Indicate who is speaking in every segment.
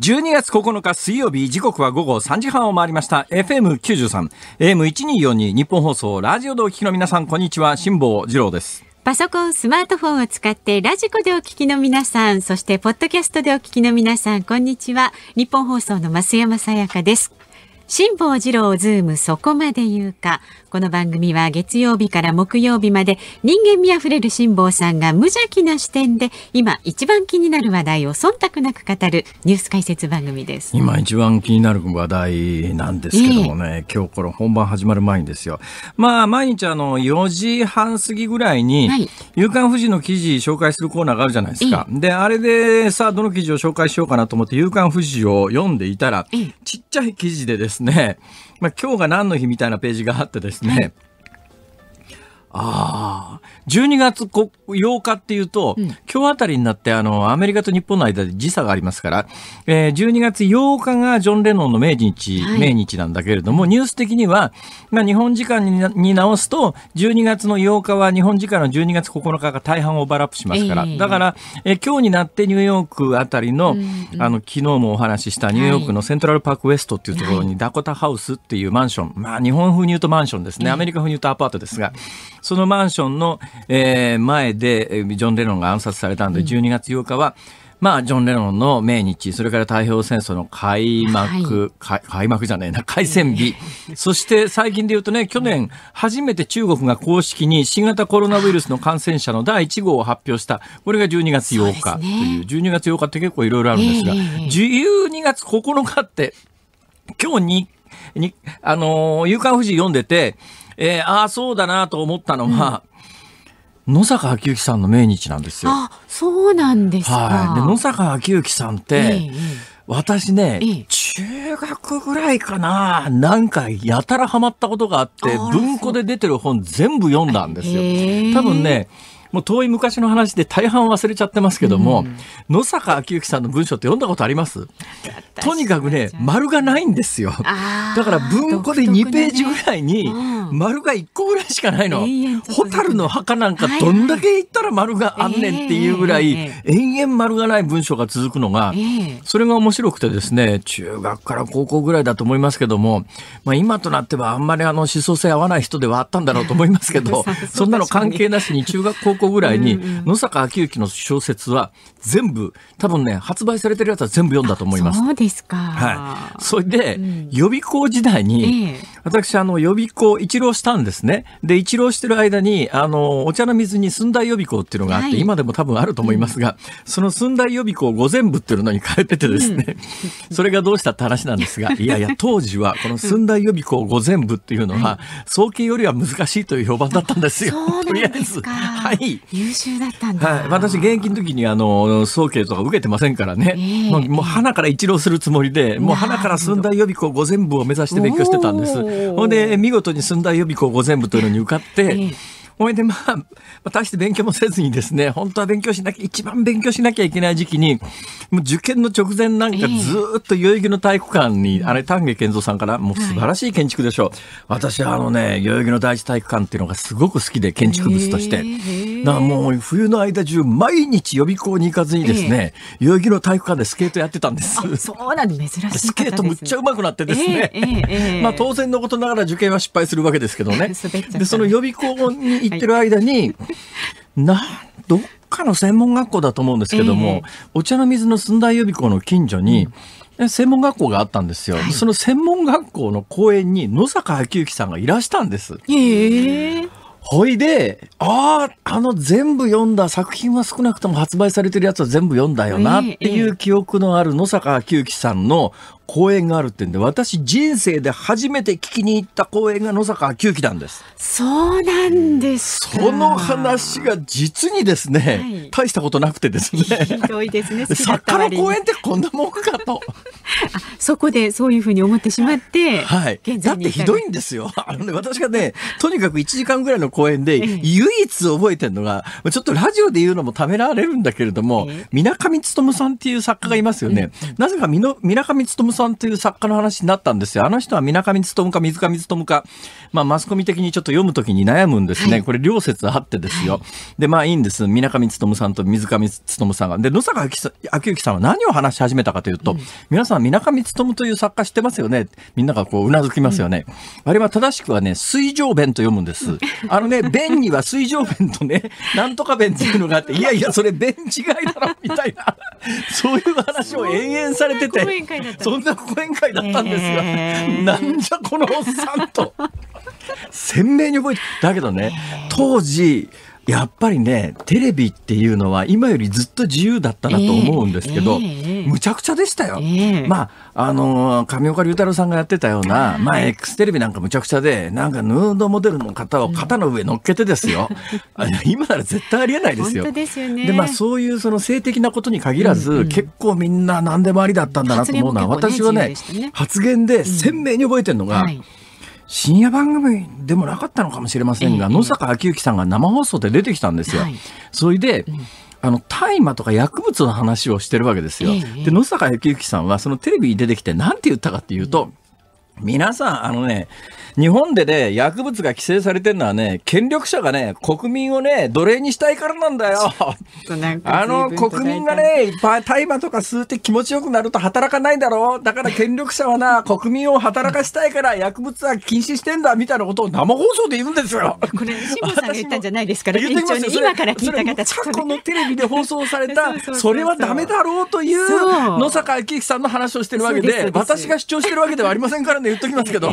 Speaker 1: 12月9日水曜日時刻は午後3時半を回りました FM93 AM1242 日本放送ラジオでお聞きの皆さんこんにちは辛坊治郎です
Speaker 2: パソコンスマートフォンを使ってラジコでお聞きの皆さんそしてポッドキャストでお聞きの皆さんこんにちは日本放送の増山さやかです辛坊治郎ズームそこまで言うか。この番組は月曜日から木曜日まで人間味あふれる辛坊さんが無邪気な視点で今一番気になる話題を忖度なく語るニュース解説番組です。今
Speaker 1: 一番気になる話題なんですけどもね、えー、今日これ本番始まる前にですよ。まあ毎日あの4時半過ぎぐらいに、夕刊富士の記事紹介するコーナーがあるじゃないですか。えー、で、あれでさあどの記事を紹介しようかなと思って夕刊富士を読んでいたら、えー、ちっちゃい記事でですですね、まあ、今日が何の日みたいなページがあってですね、ああ、12月8日っていうと、うん、今日あたりになってあのアメリカと日本の間で時差がありますから、えー、12月8日がジョン・レノンの命日、はい、命日なんだけれどもニュース的には、まあ、日本時間に直すと12月の8日は日本時間の12月9日が大半オーバーラップしますから、えー、だから、えー、今日になってニューヨークあたりのうんうん、あの昨日もお話ししたニューヨークのセントラルパークウェストっていうところにダコタハウスっていうマンション、まあ、日本風に言うとマンションですね、アメリカ風に言うとアパートですが、そのマンションの、えー、前で、ジョン・レノンが暗殺されたんで、12月8日は、まあ、ジョン・レノンの命日、それから太平洋戦争の開幕、はい、開幕じゃねえな、開戦日。そして最近で言うとね、去年初めて中国が公式に新型コロナウイルスの感染者の第1号を発表した、これが12月8日という、うね、12月8日って結構いろいろあるんですが、12月9日って、今日に、にあのー、夕刊富士読んでて、えー、ああ、そうだなと思ったのは、うん野坂昭之さんの命日なんですよ。あ
Speaker 2: そうなんですか、は
Speaker 1: い、野坂昭之さんって、私ね、中学ぐらいかななんかやたらハマったことがあって文庫で出てる本全部読んだんですよ。多分ねもう遠い昔の話で大半忘れちゃってますけども、うん、野坂昭之さんの文章って読んだことありますとにかくね丸がないんですよだから文庫で2ページぐらいに丸が1個ぐらいしかないの蛍、ルの墓なんかどんだけ行ったら丸があんねんっていうぐらい、延々丸がない文章が続くのが、それが面白くてですね中学から高校ぐらいだと思いますけども、まあ、今となってはあんまりあの思想性合わない人ではあったんだろうと思いますけど そんなの関係なしに中学高校後ぐらいに、野坂昭之の小説は全部、多分ね、発売されてるやつは全部読んだと思います。そうですか。はい。それで、予備校時代に、ええ私、あの、予備校、一浪したんですね。で、一浪してる間に、あの、お茶の水に寸大予備校っていうのがあって、はい、今でも多分あると思いますが、うん、その寸大予備校午前部っていうのに変えててですね、うん、それがどうしたって話なんですが、いやいや、当時は、この寸大予備校午前部っていうのは、早慶よりは難しいという評判だったんですよ。とりあえず。はい。優
Speaker 2: 秀だったん
Speaker 1: だ。はい。私、現役の時に、あの、早慶とか受けてませんからね、えー、もう、もう花から一浪するつもりで、もう花から寸大予備校午前部を目指して勉強してたんです。ほんで見事に駿台予備校午全部というのに受かって、ほいでまあ、大して勉強もせずにですね、本当は勉強しなきゃ、一番勉強しなきゃいけない時期に、もう受験の直前なんかずっと代々木の体育館に、あれ丹下健三さんから、もう素晴らしい建築でしょう。はい、私はあのね、代々木の第一体育館っていうのがすごく好きで、建築物として。だからもう冬の間中、毎日予備校に行かずにですね、代々木の体育館でスケートやってたんです。そ
Speaker 2: うなん珍しい、ね、スケートむっちゃ
Speaker 1: 上手くなってですね。まあ当然のことながら受験は失敗するわけですけどね。で、その予備校に言ってる間に、な、どっかの専門学校だと思うんですけども、お茶の水の寸大予備校の近所に、専門学校があったんですよ、はい、その専門学校の公園に野坂昭之さんがいらしたんです。えー、ほいで、ああ、あの全部読んだ作品は少なくとも発売されてるやつは全部読んだよなっていう記憶のある野坂昭之さんの公演があるってんで私人生で初めて聞きに行った公演が野坂昭之なんです
Speaker 2: そうなんですそ
Speaker 1: の話が実にですね、はい、大したことなくてですねひ
Speaker 2: どいですね作家の公演ってこんなもんかと そこでそういうふうに思ってしまって、はい、だってひどいん
Speaker 1: ですよあの、ね、私がねとにかく1時間ぐらいの公演で唯一覚えてるのがちょっとラジオで言うのもためられるんだけれどもみなかみつとむさんっていう作家がいますよね、うんうん、なぜかみのみなかみつとむさんという作家の話になったんですよ。あの人は水上努か水上努か、まあ、マスコミ的にちょっと読むときに悩むんですね。はい、これ両説あってですよ。はい、で、まあいいんです。水上努さんと水上努さんが。で、野坂昭之さんは何を話し始めたかというと、うん、皆さん水上努という作家知ってますよね。みんながこう、頷なずきますよね。うん、あれは正しくはね、水上弁と読むんです。あのね、弁には水上弁とね、なんとか弁っていうのがあって、いやいや、それ弁違いだろ、みたいな。そういう話を延々されてて。そんなな講演会だったんですが、えー、なんじゃこのおっさんと鮮明に覚えてだけどね当時やっぱりね、テレビっていうのは今よりずっと自由だったなと思うんですけど、えーえー、むちゃくちゃでしたよ。えー、まあ、あのー、上岡龍太郎さんがやってたような、まあ、X テレビなんかむちゃくちゃで、なんかヌードモデルの方を肩の上乗っけてですよ。う ん、今なら絶対ありえないですよ。本当ですよね。で、まあ、そういうその性的なことに限らず、うんうん、結構みんな何でもありだったんだなと思うのは、ね、私はね、ね、発言で鮮明に覚えてるのが、うんはい深夜番組でもなかったのかもしれませんが、ええ、野坂昭之さんが生放送で出てきたんですよ。はい、それで、うんあの、大麻とか薬物の話をしてるわけですよ。ええ、で、野坂幸之さんは、そのテレビに出てきて、なんて言ったかっていうと、皆さん、あのね、日本でね、薬物が規制されてるのはね、権力者がね、国民をね、奴隷にしたいからなんだよ。あの、国民がね、いいっぱ大麻とか吸って気持ちよくなると働かないだろう。だから権力者はな、国民を働かしたいから薬物は禁止してんだ、みたいなことを生放送で言うんですよ。こ
Speaker 2: れ、辛坊さんが言ったんじゃないですから、ね、今から聞いた
Speaker 1: 方、れこのテレビで放送された、それはダメだろうという、野坂昭之さんの話をしてるわけで、私が主張してるわけではありませんからね。で言っときますけど、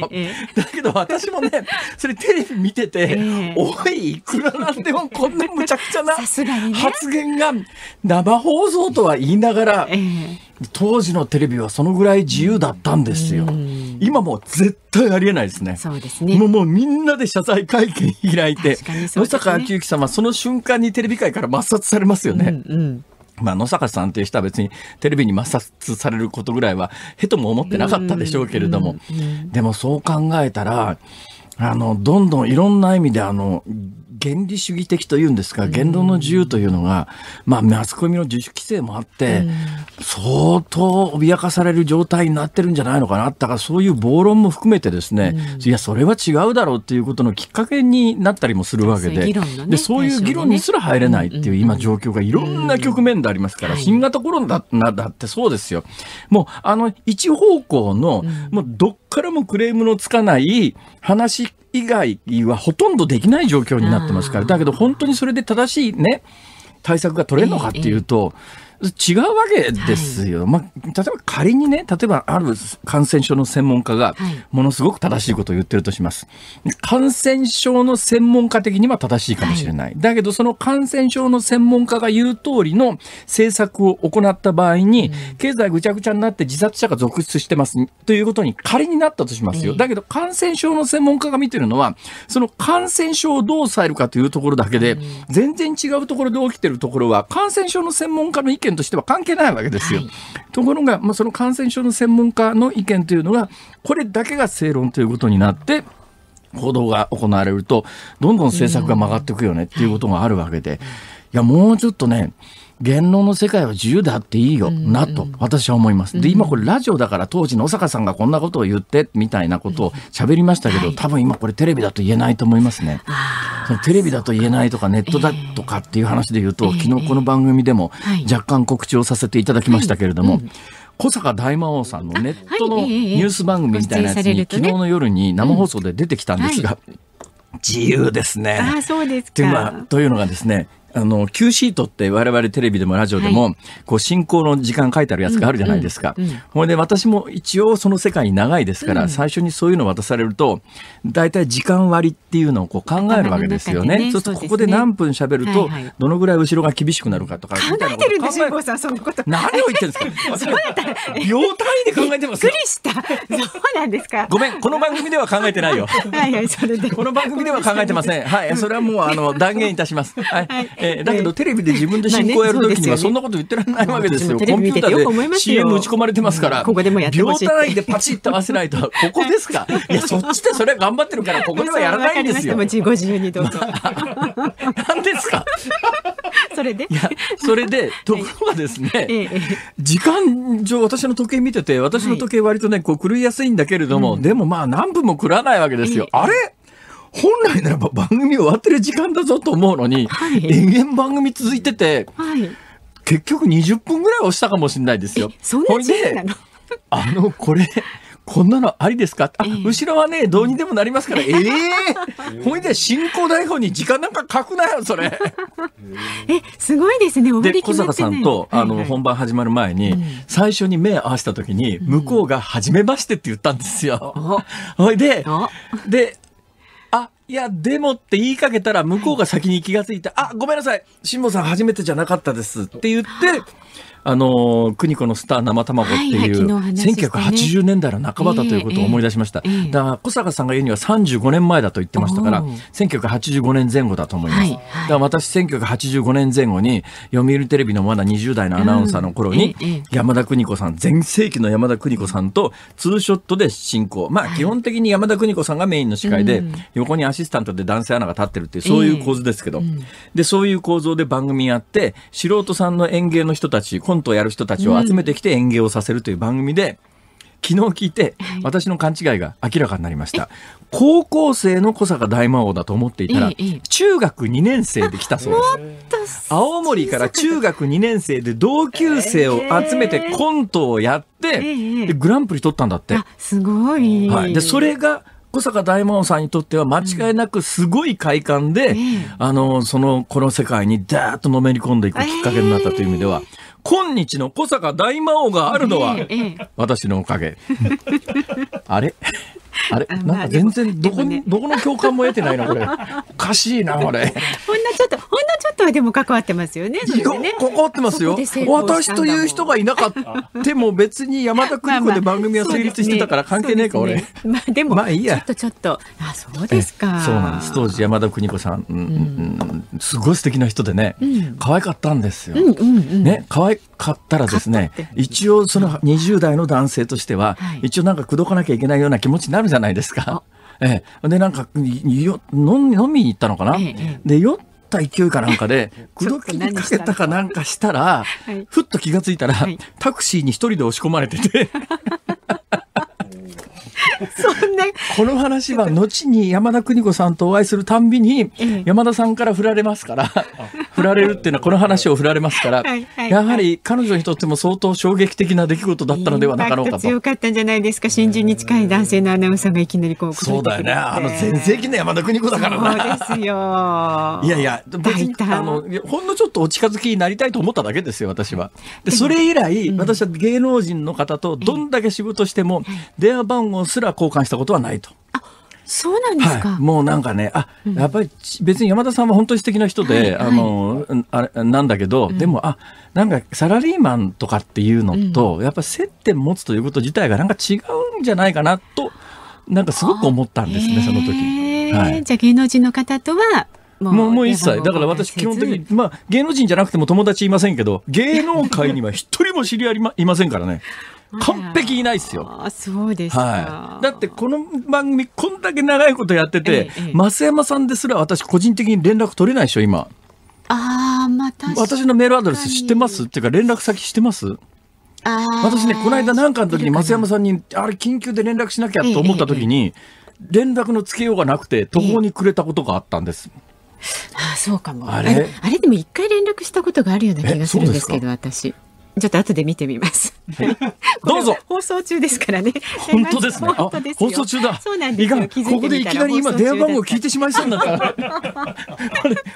Speaker 1: だけど私もねそれテレビ見てて、おいいくらなんでもこんなむちゃくちゃな発言が生放送とは言いながら、当時のテレビはそのぐらい自由だったんですよ。今もう絶対ありえないですね。そうですね。もうもうみんなで謝罪会見開いて、野坂昭之様その瞬間にテレビ界から抹殺されますよね。うん、うんまあ、野坂さんという人は別にテレビに抹殺されることぐらいはへとも思ってなかったでしょうけれども、でもそう考えたらあのどんどんいろんな意味であの原理主義的というんですか、言論の自由というのが、まあ、マスコミの自主規制もあって、相当脅かされる状態になってるんじゃないのかな、だからそういう暴論も含めてですね、いや、それは違うだろうっていうことのきっかけになったりもするわけで、でそういう議論にすら入れないっていう今状況がいろんな局面でありますから、新型コロナだってそうですよ。もう、あの、一方向の、もうどっからもクレームのつかない話以外はほとんどできない状況になってますから、だけど本当にそれで正しいね、対策が取れるのかっていうと、えーえー違うわけですよ、はい、まあ、例えば仮にね例えばある感染症の専門家がものすごく正しいことを言ってるとします、はい、感染症の専門家的には正しいかもしれない、はい、だけどその感染症の専門家が言う通りの政策を行った場合に、経済ぐちゃぐちゃになって自殺者が続出してますということに仮になったとしますよ、だけど感染症の専門家が見てるのはその感染症をどう抑えるかというところだけで、全然違うところで起きてるところは感染症の専門家の意見見としては関係ないわけですよ。はい、ところが、まあ、その感染症の専門家の意見というのが、これだけが正論ということになって、報道が行われると、どんどん政策が曲がっていくよねっていうことがあるわけで、いや、もうちょっとね、言論の世界は自由であっていいよなと私は思います。で今これラジオだから当時の小坂さんがこんなことを言ってみたいなことを喋りましたけど、多分今これテレビだと言えないと思いますね。そのテレビだと言えないとかネットだとかっていう話で言うと、昨日この番組でも若干告知をさせていただきましたけれども。小坂大魔王さんのネットのニュース番組みたいなやつに、昨日の夜に生放送で出てきたんですが、自由ですね。あ
Speaker 2: そうですか
Speaker 1: というのがですねあの、Q シートって我々テレビでもラジオでも、はい、こう進行の時間書いてあるやつがあるじゃないですか。うんううん、で私も一応その世界に長いですから、うん、最初にそういうの渡されると、大体時間割っていうのをこう考えるわけですよね。ねそうするとここで何分喋ると、どのぐらい後ろが厳しくなるかとか。考えて
Speaker 2: るんですよ、さん、そのこと。何を言ってるんですか そうだった秒単位で考えてますびっくりした。そうなんですか。
Speaker 1: ごめん、この番組では考えてないよ。はいはい、それで。この番組では考えてません。はい、それはもうあの断言いたします。はい。はいえー、だけどテレビで自分で進行やるときにはそんなこと言ってられないわけですよ。コンピューターで CM 打ち込まれてます
Speaker 2: から、ここでもやって秒単位でパチッと合わ
Speaker 1: せないと、ここですか。いや、そっちでそれ頑張ってるから、ここではやらないんですよ。ご
Speaker 2: 自由にどうぞ。
Speaker 1: 何ですか
Speaker 2: それでいや、それ
Speaker 1: で、ところがですね、時間上、私の時計見てて、私の時計割とね、こう狂いやすいんだけれども、でもまあ何分も狂わないわけですよ。あれ本来ならば番組終わってる時間だぞと思うのに、はい、延々番組続いてて、はい、結局20分ぐらい押したかもしれないですよ。そんなで あのこれこんなのありですか、ええ、後ろはね、どうにでもなりますから、ええー、ほいで進行台本に時間なんか書くなよ、それ。え、
Speaker 2: すごいですね、おで、小坂さんと、あの、はいはい、本
Speaker 1: 番始まる前に、うん、最初に目合わせた時に、向こうが、はじめましてって言ったんですよ。ほ、うん、いで、で、いや、でもって言いかけたら、向こうが先に気がついて、あ、ごめんなさい、辛坊さん初めてじゃなかったですって言って、あの邦子のスター生卵っていう、はいはいね、1980年代の半ばだということを思い出しました。えーえー、だから小坂さんが言うには35年前だと言ってましたから、1985年前後だと思います。はいはい、だから私1985年前後に読売テレビのまだ20代のアナウンサーの頃に、うんえー、山田邦子さん全盛期の山田邦子さんとツーショットで進行。まあ、基本的に山田邦子さんがメインの司会で、うん、横にアシスタントで男性アナが立ってるっていうそういう構図ですけど、うん、でそういう構造で番組やって素人さんの演芸の人たち今ントをやる人たちを集めてきて演芸をさせるという番組で、昨日聞いて私の勘違いが明らかになりました、高校生の小坂大魔王だと思っていたら中学2年生で来たそうです青森から中学2年生で同級生を集めてコントをやって、でグランプリ取ったんだって
Speaker 2: すごい、はい、でそれ
Speaker 1: が小坂大魔王さんにとっては間違いなくすごい快感で、うん、あのそのこの世界にダーッとのめり込んでいくきっかけになったという意味では。えー今日の小坂大魔王があるのは、私のおかげ。あれあれなんか全然どこ、ね、ど
Speaker 2: この共感も得てないなこれ。おかしいなこれ。ほんのちょっとほんのちょっとはでも関わってますよね。ね関わってますよ。私という人がいなかったも別に山田邦子で番組は成立してたから関係ねえか、俺。まあでもまあいいや。ちょっとちょっとあそうですか。そうなんです。当
Speaker 1: 時山田邦子さん、うんうん、うん、すごい素敵な人でね、可愛かったんですよ。うんう
Speaker 2: んうん、ね
Speaker 1: 可愛買ったらですね、一応その20代の男性としては、一応なんか口説かなきゃいけないような気持ちになるじゃないですか。ええ、で、なんかよ飲み、飲みに行ったのかな、ええ、で、酔った勢いかなんかで、口説きにかけたかなんかしたら、ふっと気が付いたら、タクシーに一人で押し込まれてて、そんな。この話は後に山田邦子さんとお会いするたんびに、山田さんから振られますから、振られるっていうのはこの話を振られますから、やはり彼女にとっても相当衝撃的な出来事だったのではなかろうかと。強
Speaker 2: かったんじゃないですか。新人に近い男性のアナウンサーがいきなりこう。そうだよね。あの全
Speaker 1: 盛期の山田邦子だからな。
Speaker 3: そうですよ。
Speaker 2: い
Speaker 1: やいや、別にあのほんのちょっとお近づきになりたいと思っただけですよ、私は。でそれ以来、私は芸能人の方とどんだけ仕事しても、電話番号すら交換したことはないと。そうなんですか、はい、もうなんかねあ、うん、やっぱり別に山田さんは本当に素敵な人で、はいはい、あのあなんだけど、うん、でもあなんかサラリーマンとかっていうのと、うん、やっぱ接点持つということ自体がなんか違うんじゃないかなとなんかすごく思ったんですねその時、
Speaker 2: はい、じゃあ芸能人の方とは
Speaker 1: もうもう一切だから私基本的に、まあ、芸能人じゃなくても友達いませんけど芸能界には一人も知り合いいませんからね。完璧いないっすよ。
Speaker 2: あそうですは
Speaker 1: い。だってこの番組こんだけ長いことやってて、ええ、増山さんですら私個人的に連絡取れないでしょ今。
Speaker 2: ああまた、
Speaker 1: あ。私のメールアドレス知ってますっていうか連絡先知ってます？ああ。私ねこの間なんかの時に増山さんにあれ緊急で連絡しなきゃと思った時に、連絡のつけようがなくて途方に暮れたことがあったんです。
Speaker 2: ああそうかもあれあれでも一回連絡したことがあるような気がするんですけど私ちょっと後で見てみます。どうぞ。放送中ですからね。本当ですね。放送中だ。そうなんですよ。ここでいきなり今電話番号聞いてしまいそうになった。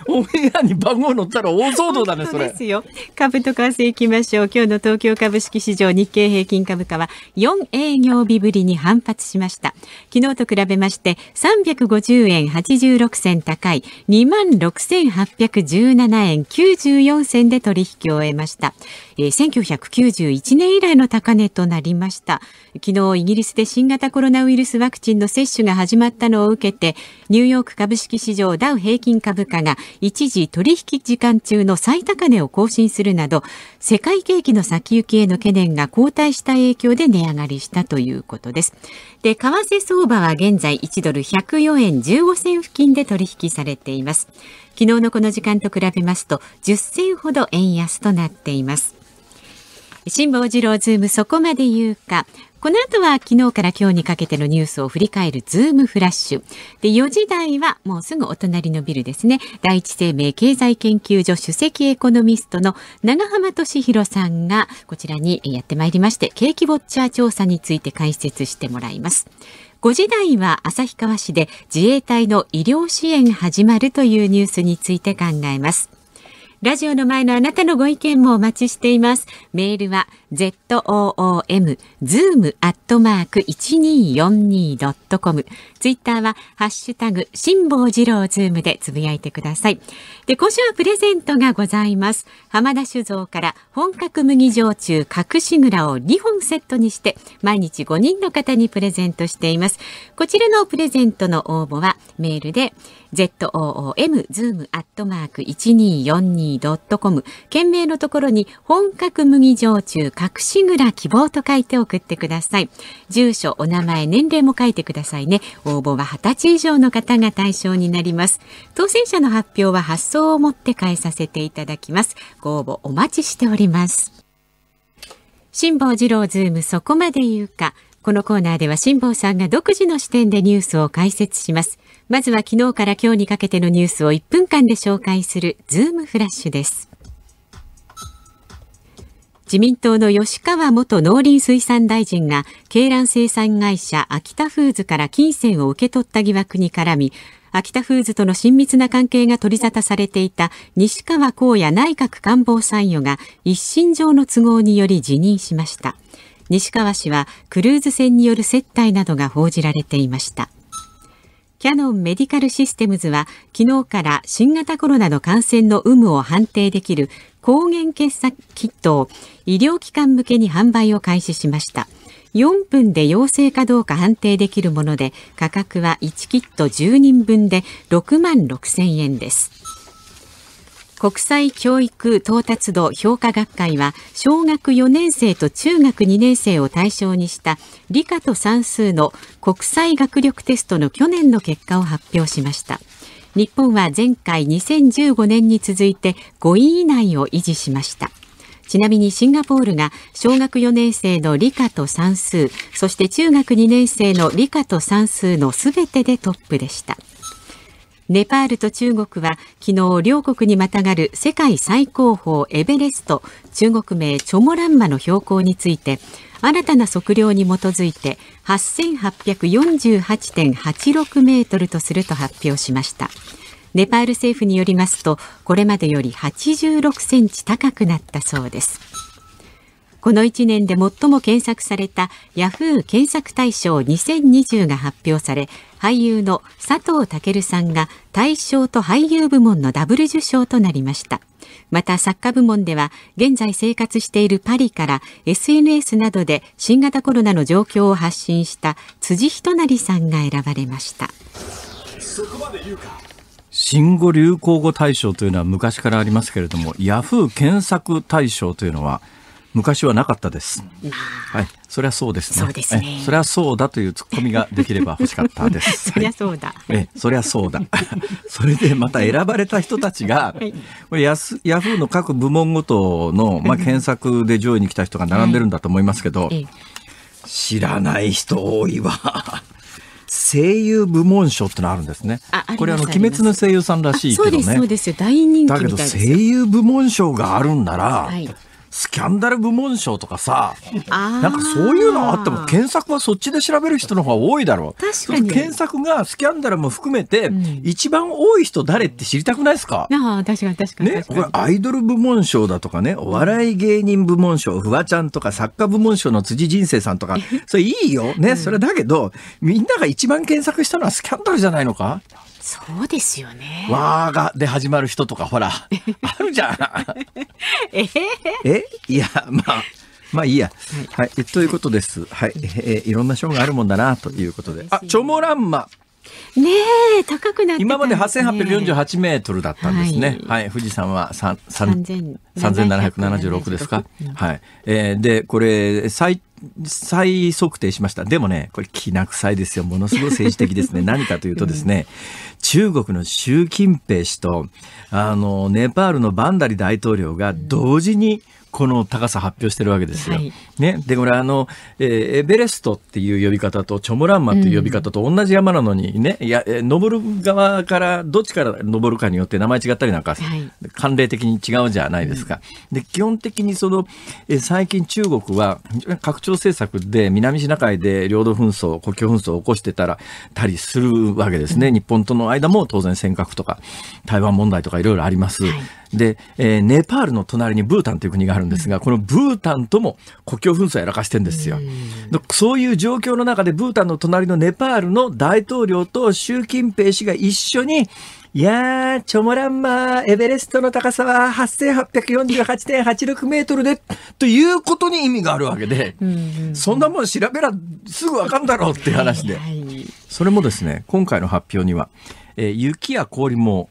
Speaker 2: オンエアに番号載ったら大騒動だね、それ。ですよ。株と為替いきましょう。今日の東京株式市場日経平均株価は4営業日ぶりに反発しました。昨日と比べまして350円86銭高い26,817円94銭で取引を終えました。えー1991年以来の高値となりました昨日イギリスで新型コロナウイルスワクチンの接種が始まったのを受けてニューヨーク株式市場ダウ平均株価が一時取引時間中の最高値を更新するなど世界景気の先行きへの懸念が後退した影響で値上がりしたということですで為替相場は現在1ドル104円15銭付近で取引されています昨日のこの時間と比べますと10銭ほど円安となっています辛坊治郎ズームそこまで言うか。この後は昨日から今日にかけてのニュースを振り返るズームフラッシュ。で、4時台はもうすぐお隣のビルですね。第一生命経済研究所首席エコノミストの長浜俊弘さんがこちらにやってまいりまして、景気ウォッチャー調査について解説してもらいます。5時台は旭川市で自衛隊の医療支援始まるというニュースについて考えます。ラジオの前のあなたのご意見もお待ちしています。メールは ZOOM、zoom アットマーク 1242.com。ツイッターは、ハッシュタグ、辛坊二郎ズームでつぶやいてください。で、今週はプレゼントがございます。浜田酒造から本格麦焼酎隠し蔵を2本セットにして、毎日5人の方にプレゼントしています。こちらのプレゼントの応募は、メールで、zoom、zoom アットマーク 1242.com。件名のところに、本格麦焼酎隠し蔵希望と書いて送ってください。住所、お名前、年齢も書いてくださいね。応募は20歳以上の方が対象になります。当選者の発表は発送をもって返させていただきます。ご応募お待ちしております。辛坊治郎ズームそこまで言うか。このコーナーでは辛坊さんが独自の視点でニュースを解説します。まずは昨日から今日にかけてのニュースを1分間で紹介するズームフラッシュです。自民党の吉川元農林水産大臣が鶏卵生産会社秋田フーズから金銭を受け取った疑惑に絡み秋田フーズとの親密な関係が取り沙汰されていた西川幸也内閣官房参与が一身上の都合により辞任しました西川氏はクルーズ船による接待などが報じられていましたキャノンメディカルシステムズは昨日から新型コロナの感染の有無を判定できる抗原検査キットを医療機関向けに販売を開始しました4分で陽性かどうか判定できるもので価格は1キット10人分で6万6000円です国際教育到達度評価学会は小学4年生と中学2年生を対象にした理科と算数の国際学力テストの去年の結果を発表しました。日本は前回2015年に続いて5位以内を維持しましたちなみにシンガポールが小学4年生の理科と算数そして中学2年生の理科と算数のすべてでトップでしたネパールと中国は昨日両国にまたがる世界最高峰エベレスト中国名チョモランマの標高について新たな測量に基づいて8848.86メートルとすると発表しましたネパール政府によりますとこれまでより86センチ高くなったそうですこの1年で最も検索されたヤフー検索大賞2020が発表され、俳優の佐藤健さんが大賞と俳優部門のダブル受賞となりました。また作家部門では現在生活しているパリから SNS などで新型コロナの状況を発信した辻仁成さんが選ばれました。
Speaker 3: そこまで言うか
Speaker 1: 新語・流行語大賞というのは昔からありますけれども、ヤフー検索大賞というのは昔はなかったです。はい、それはそうですね。そうですね。それはそうだというツッコミができれば欲しかったです。そり
Speaker 2: ゃそうだ。はい、
Speaker 1: え、そりゃそうだ。それでまた選ばれた人たちが、これヤスヤフーの各部門ごとのまあ検索で上位に来た人が並んでるんだと思いますけど、知らない人多いわ。声優部門賞ってのあるんですね。ああすこれあの鬼滅の声優さんらしいけどね。そうですそう
Speaker 2: です大人気だけど声
Speaker 1: 優部門賞があるんなら。はいスキャンダル部門賞とかさ、
Speaker 2: なんかそういうのあっても
Speaker 1: 検索はそっちで調べる人の方が多いだろう。
Speaker 2: 確かに。検
Speaker 1: 索がスキャンダルも含めて、一番多い人誰って知りたくないですか、う
Speaker 2: ん、ああ、確かに確かに。ね、これ
Speaker 1: アイドル部門賞だとかね、お笑い芸人部門賞、フワちゃんとか作家部門賞の辻人生さんとか、それいいよ。ね、うん、それだけど、みんなが一番検索したのはスキャンダルじゃないのか
Speaker 2: そうですよね。わ
Speaker 1: ーがで始まる人とか、ほら、あるじゃん。えー、えいや、まあ。まあいいや。はい。はい、ということです。はい。えー、いろんな賞があるもんだな、ということで。あ、チョモランマ。ねえ、高くなって、ね、今まで8848メートルだったんですね。はい。はい、富士山は3776ですか。はい。えー、で、これ、最再測定しました。でもね、これ、きな臭いですよ。ものすごい政治的ですね。何かというとですね、中国の習近平氏と、あの、ネパールのバンダリ大統領が同時に、この高さ発表してるわけですよ。はい、ね、でこれあの、えー、エベレストっていう呼び方とチョモランマっていう呼び方と同じ山なのにね、うん、登る側からどっちから登るかによって名前違ったりなんか、はい、慣例的に違うじゃないですか。うん、で基本的にその、えー、最近中国は拡張政策で南シナ海で領土紛争国境紛争を起こしてたらたりするわけですね、うん、日本との間も当然尖閣とか台湾問題とかいろいろあります。はいで、えー、ネパールの隣にブータンという国があるんですが、このブータンとも国境紛争やらかしてんですよ。そういう状況の中で、ブータンの隣のネパールの大統領と習近平氏が一緒に、いやー、チョモランマー、エベレストの高さは8848.86メートルで、ということに意味があるわけで、そんなもん調べらすぐわかんだろうっていう話で。それもですね、今回の発表には、えー、雪や氷も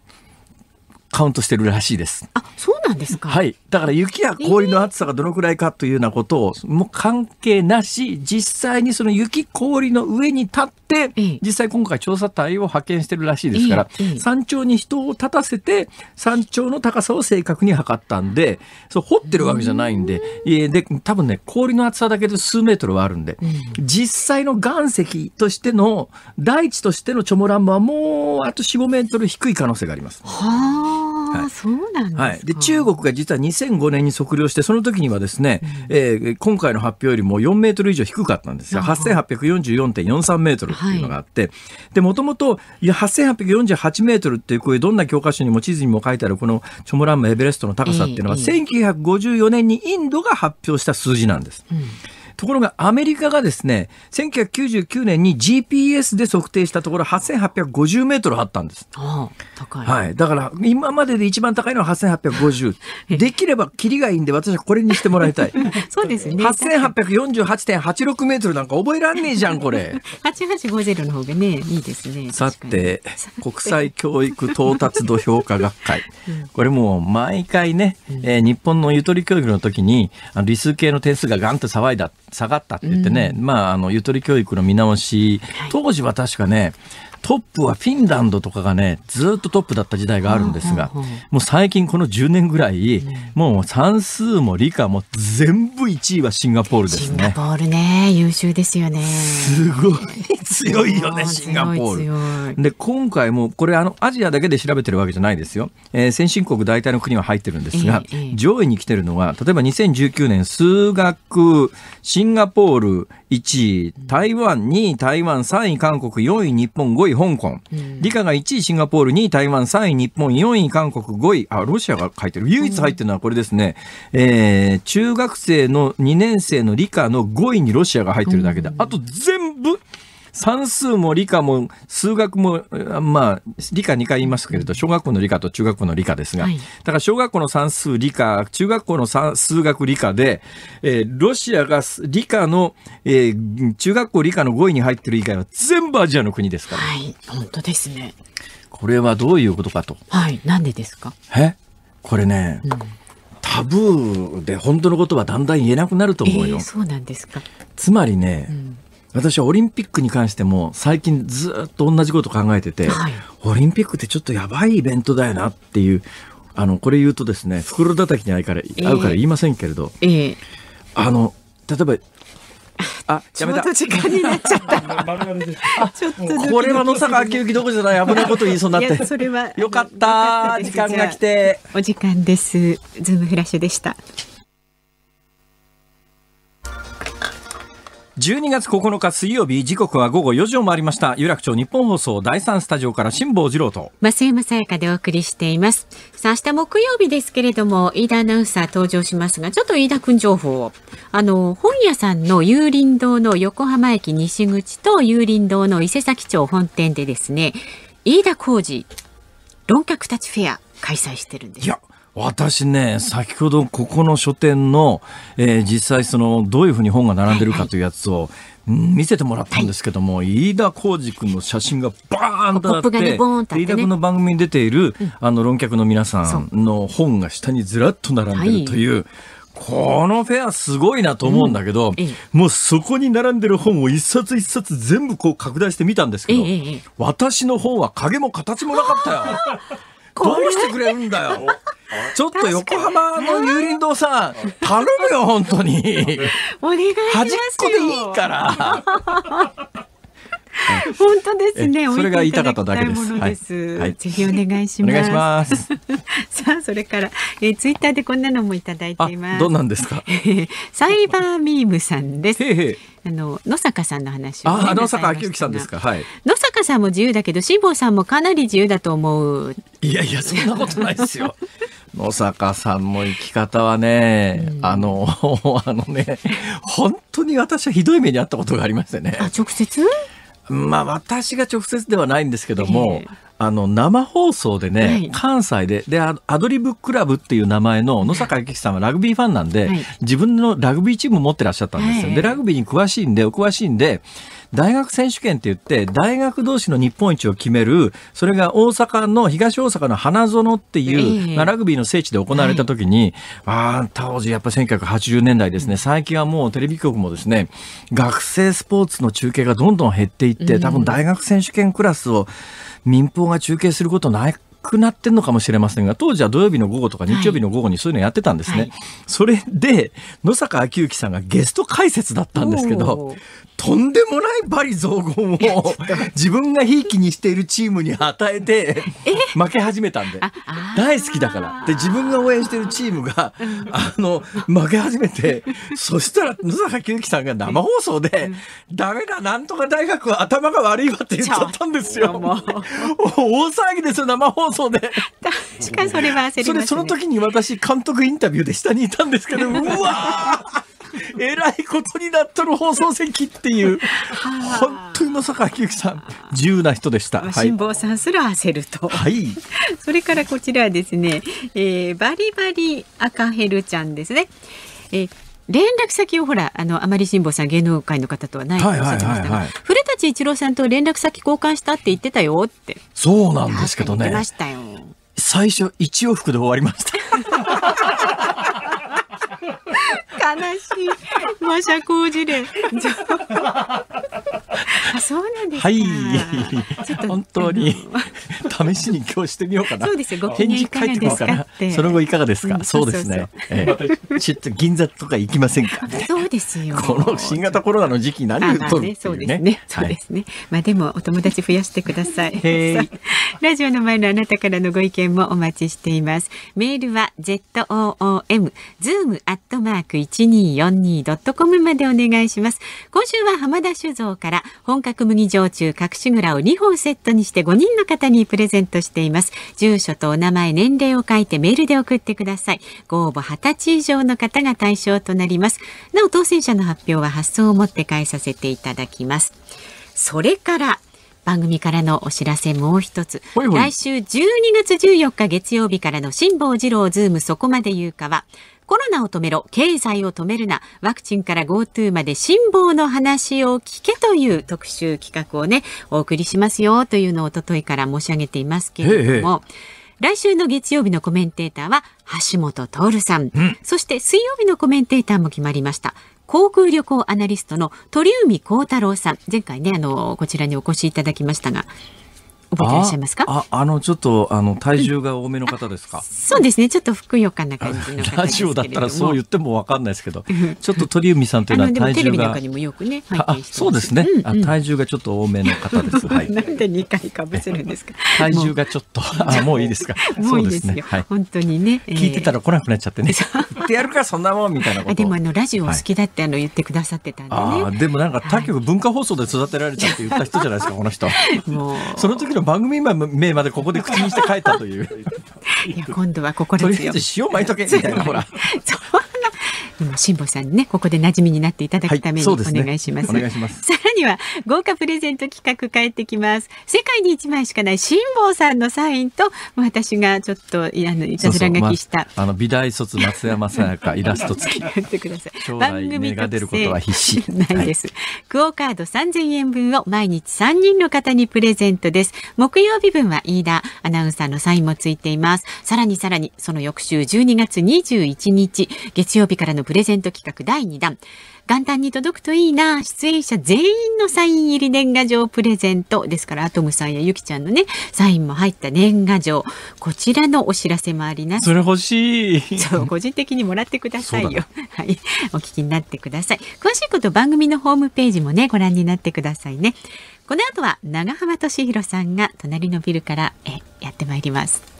Speaker 1: カウントしてるらしいです。あ、そうなんですか。はい。だから雪や氷の厚さがどのくらいかというようなことを、もう関係なし、実際にその雪氷の上に立って、実際今回調査隊を派遣してるらしいですから、山頂に人を立たせて、山頂の高さを正確に測ったんで、そう掘ってるわけじゃないんで、えで、多分ね、氷の厚さだけで数メートルはあるんで、実際の岩石としての、大地としてのチョモランマはもうあと4、5メートル低い可能性があります。
Speaker 2: はあ。はい、そうな
Speaker 3: んはい、
Speaker 1: で中国が実は2005年に測量してその時にはですね、うん、えー、今回の発表よりも4メートル以上低かったんですが8844.43メートルっていうのがあって、でもともと8848メートルっていうこういうどんな教科書にも地図にも書いてあるこのチョモランマエベレストの高さっていうのは、1954年にインドが発表した数字なんです。うんところがアメリカがですね、1999年に GPS で測定したところ8850メートルあったんです。
Speaker 2: ああ高い。は
Speaker 1: い。だから今までで一番高いのは8850。できればキリがいいんで私はこれにしてもらいたい。
Speaker 2: そうですね。
Speaker 1: 8848.86メートルなんか覚えらんねえじゃん、これ。
Speaker 2: 8850 の方がね、いいですね。
Speaker 1: さて、国際教育到達度評価学会。これもう毎回ね、えー、日本のゆとり教育の時に、あの理数系の点数がガンと騒いだ。下がったって言ってね、うん、まあ、あの、ゆとり教育の見直し、当時は確かね、トップはフィンランドとかがね、ずっとトップだった時代があるんですが、もう最近この10年ぐらい、もう算数も理科も全部1位はシンガポールですね。シンガ
Speaker 2: ポールね、優秀ですよね。すごい強いよね、シ
Speaker 1: ンガポール。で、今回もこれあの、アジアだけで調べてるわけじゃないですよ。えー、先進国大体の国は入ってるんですが、上位に来てるのは、例えば2019年数学、シンガポール、1位、台湾、2位、台湾、3位、韓国、4位、日本、5位、香港。理科が1位、シンガポール、2位、台湾、3位、日本、4位、韓国、5位、あ、ロシアが入ってる。唯一入ってるのはこれですね。えー、中学生の2年生の理科の5位にロシアが入ってるだけで、あと全部、算数も理科も数学も、まあ、理科2回言いますけれど、小学校の理科と中学校の理科ですが、はい、だから小学校の算数理科、中学校の数学理科で、えー、ロシアが理科の、えー、中学校理科の5位に入ってる以外は全部アジアの国ですから。は
Speaker 2: い、本当ですね。
Speaker 1: これはどういうことかと。
Speaker 2: はい、なんでですか
Speaker 1: えこれね、うん、タブーで本当のことはだんだん言えなくなると思うよ。えー、そ
Speaker 2: うなんですか。
Speaker 1: つまりね、うん私はオリンピックに関しても最近ずっと同じこと考えてて、はい、オリンピックってちょっとやばいイベントだよなっていうあのこれ言うとですね袋叩きに合うから,、えー、うから言いませんけれど、えー、あの例えばあ、
Speaker 2: やめた。ちょ時
Speaker 3: 間になっちゃった。
Speaker 2: ちょっとドキドキ。これは野坂昭之どこじゃない危ないこと言いそうになって。そ
Speaker 3: れは。よかった時間が来
Speaker 2: て。お時間です。ズームフラッシュでした。
Speaker 1: 12月9日水曜日時刻は午後4時を回りました有楽町日本放送第3スタジオから辛
Speaker 2: 坊治郎と増山さやかでお送りしていますさあ明日木曜日ですけれども飯田アナウンサー登場しますがちょっと飯田君情報をあの本屋さんの有林堂の横浜駅西口と有林堂の伊勢崎町本店でですね飯田浩二論客たちフェア開催してるんですいや
Speaker 1: 私ね、先ほどここの書店の、えー、実際そのどういうふうに本が並んでるかというやつを、見せてもらったんですけども、はい、飯田浩二君の写真がバーンとあって、ね、飯田君の番組に出ている、うん、あの論客の皆さんの本が下にずらっと並んでるという。はいこのフェアすごいなと思うんだけど、うん、もうそこに並んでる本を一冊一冊全部こう拡大してみたんですけど、私の本は影も形もなかったよ。どうしてくれるんだよ。ちょっと横浜の有林堂さん、頼むよ、本当に。
Speaker 2: お願いします端っこでいいから。本当ですね。それが言いたかっただけです。いですはい、ぜひお願いします。お願いします。さあ、それから、えー、ツイッターでこんなのもいただいています。どうなんですか。サイバーミームさんです。あの野坂さんの話を、ね、あ野坂明之さんですか、はい、野坂さんも自由だけど辛坊さんもかなり自由だと思ういやいやそんなことないですよ
Speaker 1: 野坂さんの生き方はね、うん、あのあのね本当に私はひどい目に遭ったことがありましてねあ直接まあ私が直接ではないんですけども、あの生放送でね、はい、関西ででアドリブクラブっていう名前の野坂幸さんはラグビーファンなんで、はい、自分のラグビーチーム持ってらっしゃったんですよ、はい、でラグビーに詳しいんでお詳しいんで大学選手権って言って大学同士の日本一を決めるそれが大阪の東大阪の花園っていう、ラグビーの聖地で行われた時に、ああ当時やっぱ1980年代ですね最近はもうテレビ局もですね学生スポーツの中継がどんどん減っていって多分大学選手権クラスを民放が中継することないくなってんのかもしれませんが、当時は土曜日の午後とか日曜日の午後にそういうのやってたんですね。はい、それで、野坂昭之さんがゲスト解説だったんですけど、とんでもない罵詈雑言を自分がひいきにしているチームに与えて負け始めたんで大好きだからで自分が応援しているチームがあの負け始めてそしたら野坂清紀さんが生放送で「ダメだなんとか大学は頭が悪いわ」って言っちゃったんですよ。大騒ぎですよ生放送そ送で。確かにそれは焦ります、ね、それその時に私監督インタビューで下にいたんですけど、うわえらいことになっとる放送席っていう。
Speaker 2: は本
Speaker 1: 当にまさか秋さん、自由な人でした。辛抱さんすら
Speaker 2: 焦ると。はい。それからこちらですね、えー、バリバリ赤ヘルちゃんですね。えー連絡先をほらあのあまり辛坊さん芸能界の方とはないとおっしゃってましたが、古舘一郎さんと連絡先交換したって言ってたよって
Speaker 3: そ
Speaker 1: うなんですけどね最初一往復で終わりました
Speaker 2: しい。馬車工事連。そうなんですはい。本当に。
Speaker 1: 試しに今日してみようかな。そうですよ。ご返事返ってくるかな。その後いかがですか。そうですね。ちょっと銀座とか行きませんか。
Speaker 2: そうですよ。この新
Speaker 1: 型コロナの時期何言うとるそうですね。そうです
Speaker 2: ね。まあでもお友達増やしてください。ラジオの前のあなたからのご意見もお待ちしています。メールは z o o m zoom アットマーク一 1242.com までお願いします。今週は浜田酒造から本格麦焼酎隠し蔵を2本セットにして5人の方にプレゼントしています。住所とお名前、年齢を書いてメールで送ってください。ご応募20歳以上の方が対象となります。なお当選者の発表は発送をもって返させていただきます。それから番組からのお知らせもう一つ来週12月14日月曜日からの辛坊治郎ズームそこまで言うかはコロナを止めろ、経済を止めるな、ワクチンから GoTo まで辛抱の話を聞けという特集企画をね、お送りしますよというのを一昨日から申し上げていますけれども、来週の月曜日のコメンテーターは橋本徹さん、うん、そして水曜日のコメンテーターも決まりました航空旅行アナリストの鳥海幸太郎さん前回ねあのこちらにお越しいただきましたが覚えてらっしゃいますかあ
Speaker 1: あのちょっとあの体重が多めの方ですか、うん、そ
Speaker 2: うですねちょっとふくよかな感じのラジオだったらそう言っ
Speaker 1: てもわかんないですけどちょっと鳥海さんというのは体重が
Speaker 2: ね、そうですね、う
Speaker 1: んうん、体重がちょっと多めの方で
Speaker 2: す、はい、なんで二回かぶせるんですか
Speaker 1: 体重がちょっとあもういいですかもういいですね、はい、
Speaker 2: 本当にね、えー、聞いてた
Speaker 1: ら来なくなっちゃってね
Speaker 2: 言ってやるかそんなもんみたいなことでもあのラジオ好きだってあの言ってくださってたんで、
Speaker 1: ねはい、でもなんか他局文化放送で育てられたって言った人じゃないですか、この人 もうその時番組名までここで口にして帰ったという。いや今度はここですよ。とりあえず塩巻いとけみたいなほら。そんな
Speaker 2: 今辛坊さんにねここで馴染みになっていただくために、お願いします。お願いします。さらには豪華プレゼント企画帰ってきます。世界に一枚しかない辛坊さんのサインと私がちょっとあのいたずら書きした、ま
Speaker 1: あ、あの美大卒松山さやかイラスト付き。い。
Speaker 2: 番組が出ることは必至 ないです。はい、クオカード三千円分を毎日三人の方にプレゼントです。木曜日分は飯田アナウンサーのサインもついています。さらにさらにその翌週12月21日月曜日からのプレゼント企画第2弾。元旦に届くといいな。出演者全員のサイン入り年賀状プレゼント。ですから、アトムさんやゆきちゃんのね、サインも入った年賀状。こちらのお知らせもあります。それ欲
Speaker 1: しい。そう、個
Speaker 2: 人的にもらってくださいよ。はい。お聞きになってください。詳しいこと番組のホームページもね、ご覧になってくださいね。この後は長浜敏弘さんが隣のビルからえやってまいります。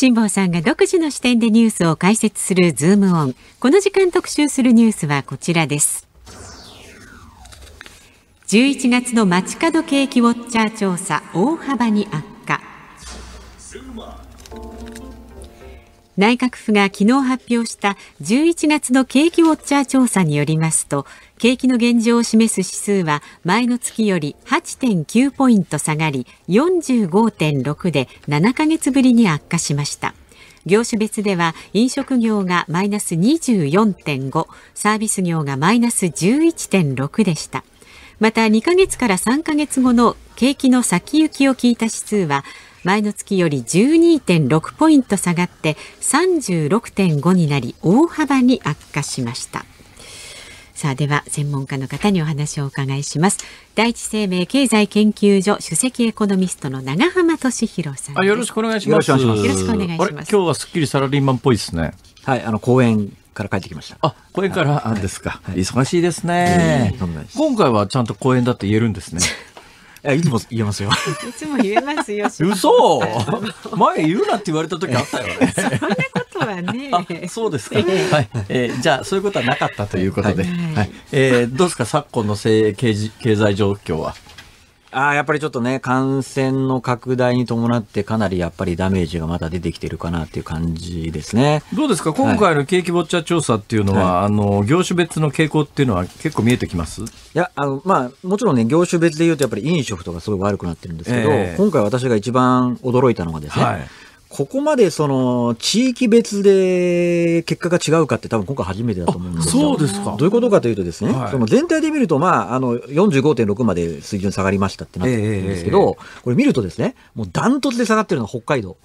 Speaker 2: 辛坊さんが独自の視点でニュースを解説するズームオン。この時間特集するニュースはこちらです。11月の街角景気ウォッチャー調査大幅に悪化。内閣府が昨日発表した11月の景気ウォッチャー調査によりますと景気の現状を示す指数は前の月より8.9ポイント下がり45.6で7ヶ月ぶりに悪化しました業種別では飲食業がマイナス24.5サービス業がマイナス11.6でしたまた2ヶ月から3ヶ月後の景気の先行きを聞いた指数は前の月より12.6ポイント下がって36.5になり大幅に悪化しました。さあでは専門家の方にお話をお伺いします第一生命経済研究所首席エコノミストの長浜俊弘さんよろしくお願いしますよろしくお願いします今
Speaker 1: 日はすっきりサラリーマンっぽいですねはいあの講演から帰ってきました。あ、公演からですか、はい、忙しいですね、えー、今回はちゃんと講演だって言えるんですね。いいつも言えますよ。
Speaker 2: いつも言えますよ。
Speaker 1: 嘘 前言うなって言われた時あったよね。そんなことはね。そうですか。はい。えー、じゃあそういうことはなかったということで。はい。はい、えー、どうですか昨今の経経済
Speaker 3: 状況は。あやっぱりちょっとね、感染の拡大に伴って、かなりやっぱりダメージがまだ出てきてるかなっていう感じです
Speaker 1: ねどうですか、今回の景気ウォッチャー調査っていうのは、はい、あの業種別の傾向っていうのは、結構見えてきますい
Speaker 3: やあの、まあ、もちろんね、業種別でいうと、やっぱり飲食とかすごい悪くなってるんですけど、えー、今回、私が一番驚いたのがですね、はいここまでその地域別で結果が違うかって多分今回初めてだと思うんですけど、そうですか。どういうことかというとですね、はい、その全体で見ると、まあ、あの、45.6まで水準下がりましたってなってるんですけど、えー、これ見るとですね、もうダントツで下がってるのは北海道。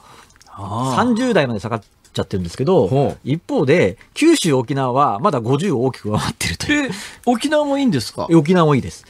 Speaker 3: 30代まで下がってちゃってるんですけど、一方で、九州、沖縄はまだ50を大きく上回ってるという。沖縄もいいんですか 沖縄もいいです。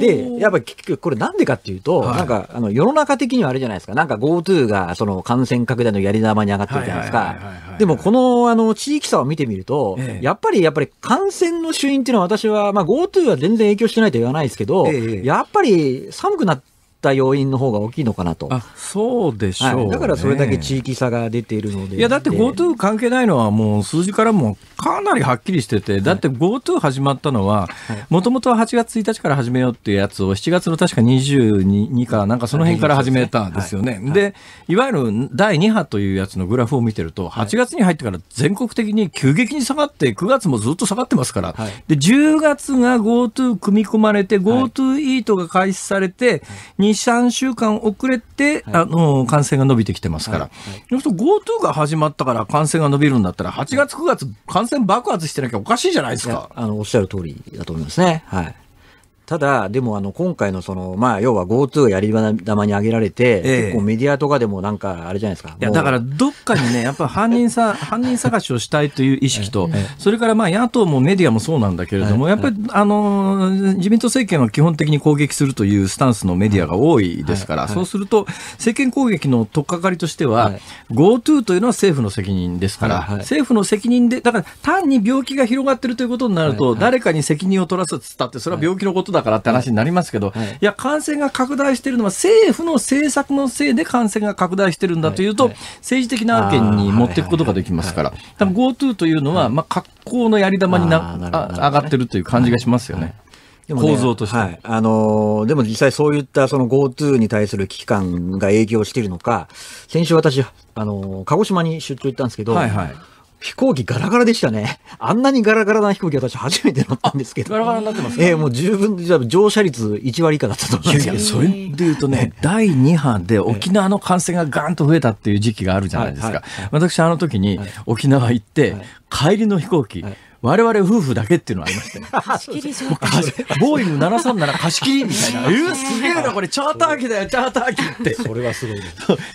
Speaker 3: で、やっぱり結局これなんでかっていうと、はい、なんかあの世の中的にはあれじゃないですか、なんか GoTo がその感染拡大のやり玉に上がってるじゃないですか。でもこのあの地域差を見てみると、ええ、やっぱりやっぱり感染の主因っていうのは私は、まあ、GoTo は全然影響してないと言わないですけど、え、やっぱり寒くなって、った要因の方が大きいのかなと。あそうでしょう、ねはい、だからそれだけ地域差が出ているので。いや、だって
Speaker 1: GoTo 関係ないのはもう数字からもかなりはっきりしてて、だって GoTo 始まったのは、もともとは8月1日から始めようっていうやつを7月の確か22かなんかその辺から始めたんですよね。で、いわゆる第2波というやつのグラフを見てると、8月に入ってから全国的に急激に下がって、9月もずっと下がってますから、で10月が GoTo 組み込まれて、GoTo イートが開始されて、はい3週間遅れて、はい、あの感染が伸びてきてますから、そする GoTo が始まったから感染が伸びるんだったら、8月、9月、感染爆発してなきゃおかしいじゃないですか。
Speaker 3: あのおっしゃる通りだと思いますね。はいただ、でもあの今回のその、まあ、要は GoTo やり玉に挙げられて、ええ、結構メディアとかでもなんか、あれじゃないですか。いやだから
Speaker 1: どっかにね、やっぱ犯人さ 犯人探しをしたいという意識と、え、それからまあ野党もメディアもそうなんだけれども、やっぱり、あの自民党政権は基本的に攻撃するというスタンスのメディアが多いですから、そうすると、政権攻撃の取っかかりとしては、はい、GoTo というのは政府の責任ですから、はいはい、政府の責任で、だから単に病気が広がってるということになると、はいはい、誰かに責任を取らせてたって、それは病気のことことだからって話になりますけど、はい、いや、感染が拡大しているのは政府の政策のせいで感染が拡大しているんだというと、はいはい、政治的な案件に持っていくことができますから、多分 GoTo というのは、まあ、格好のやり玉にな、上がってると
Speaker 3: いう感じがしますよね。ね、構造として、はい、あのー、でも実際そういったその GoTo に対する危機感が影響しているのか先週私、あのー、鹿児島に出張行ったんですけど、はいはい飛行機ガラガラでしたね。あんなにガラガラな飛行機私初めて乗ったんですけど。ガラガラになってますえー、もう十分、乗車率1割以下だったと思いますいやいや、それで言うと
Speaker 1: ね、第2波で沖縄の感染がガーンと増えたっていう時期があるじゃないですか。はいはいはい、私あの時に沖縄行って、帰りの飛行機、我々夫婦だけっていうのはありましたね。
Speaker 3: 貸し切りじゃん。
Speaker 1: ボーイング737貸し切りみたいな。えー、すげえな、これチャーター機だよ、チャーター機って。それはすごい、ね、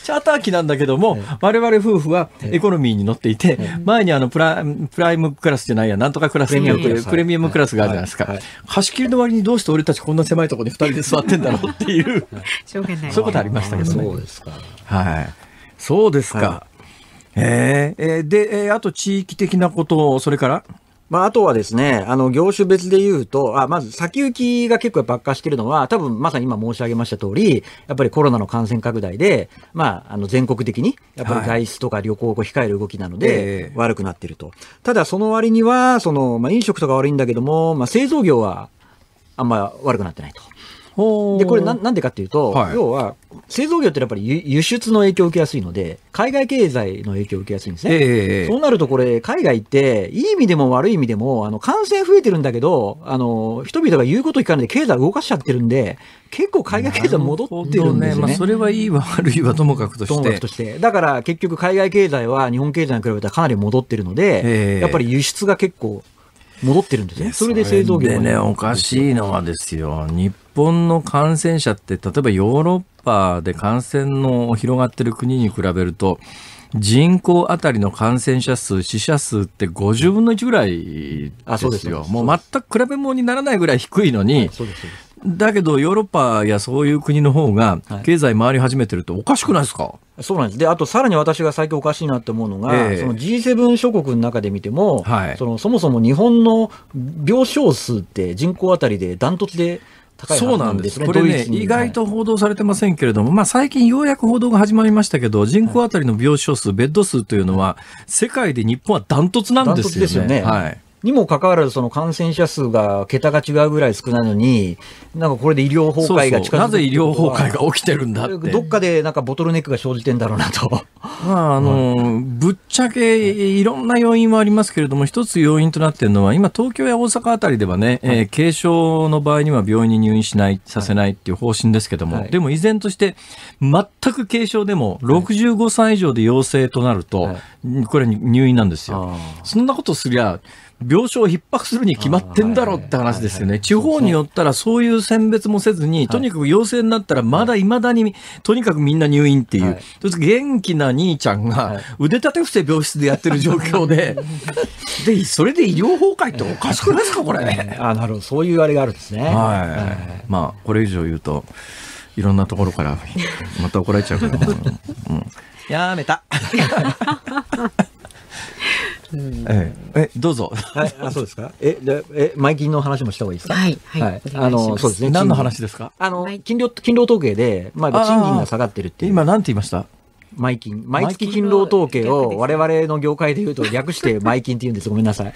Speaker 1: チャーター機なんだけども、えー、我々夫婦はエコノミーに乗っていて、えー、前にあのプラプライムクラスじゃないや、なんとかクラスによってプレミアムクラスがあるじゃないですか。はいはい、貸し切りの割にどうして俺たちこんな狭いところに2人で座ってんだろうっていう、
Speaker 2: そういうことありましたけどね。そうですか。
Speaker 1: はい。そうですか。はい、え
Speaker 3: ー、で、えー、あと地域的なことを、それからまあ、あとはですね、あの、業種別で言うと、あ、まず先行きが結構悪化してるのは、多分まさに今申し上げました通り、やっぱりコロナの感染拡大で、まあ、あの、全国的に、やっぱり外出とか旅行を控える動きなので、悪くなってると。はいただ、その割には、その、まあ、飲食とか悪いんだけども、まあ、製造業は、あんま悪くなってないと。でこれななんでかっていうと、はい、要は製造業ってやっぱり輸出の影響を受けやすいので海外経済の影響を受けやすいんですね、えー、そうなるとこれ海外っていい意味でも悪い意味でもあの感染増えてるんだけどあの人々が言うこと聞かないで経済動かしちゃってるんで結構海外経済戻ってるんですよね、ねまあ、それ
Speaker 1: はいいわ悪いわともかくとして
Speaker 3: だから結局海外経済は日本経済に比べたらかなり戻ってるので、えー、やっぱり輸出が結構戻ってるんですね。それで製造業でね、お
Speaker 1: かしいのはですよ、日本の感染者って例えばヨーロッパで感染の広がってる国に比べると人口あたりの感染者数、死者数って50分の1ぐらいですよ。もう全く比べ物にならないぐらい低いのに、だけどヨーロッパやそういう国の方が経済回り始めてるとおかしくないですか、はい、そうなんですであとさらに私が最近お
Speaker 3: かしいなって思うのが、えー、その G7 諸国の中で見ても、はい、そのそもそも日本の病床数って人口あたりでダントツで高いそうなんです。これね、意外と報道されてま
Speaker 1: せんけれども、まあ最近ようやく報道が始まりましたけど、人口当たりの病床数、ベッド数というのは、世界で日本はダント
Speaker 3: ツなんですよね。ダントツですよね。はい。にもかかわらず、その感染者数が桁が違うぐらい少ないのに、なんかこれで医療崩壊が近づくそうなぜ医療崩壊が起きてるんだって、どっかでなんかボトルネックが生じてんだろうなと。
Speaker 1: まああの、うん、ぶっちゃけいろんな要因はありますけれども、一つ要因となっているのは、今、東京や大阪あたりではね、はい、えー、軽症の場合には病院に入院しない、させないっていう方針ですけども、はい、でも依然として、全く軽症でも65歳以上で陽性となると、はい、これ、入院なんですよ。そんなことすりゃ病床逼迫するに決まってんだろうって話ですよね。地方によったらそういう選別もせずに、とにかく陽性になったらまだいまだに、とにかくみんな入院っていう。元気な兄ちゃんが腕立て伏せ病室でやってる状況で、で、それで医療崩壊っておかしくないですか、これ。
Speaker 3: あ、なるほど。そういうあれがあるんですね。は
Speaker 1: い。まあ、これ以上言うと、いろんなところか
Speaker 3: ら、また怒られちゃうけど、うん、やめた。ええ、どうぞ。はい、あ、そうですか。え、で、え、前金の話もした方がいいですか。はい、はい、あの、そうですね。何の話ですか。あの、金量、金量統計で、まあ、賃金が下がってるっていう。今、なんて言いました。毎金、毎月勤労統計を我々の業界で言うと略して毎 金って言うんです。ごめんなさい。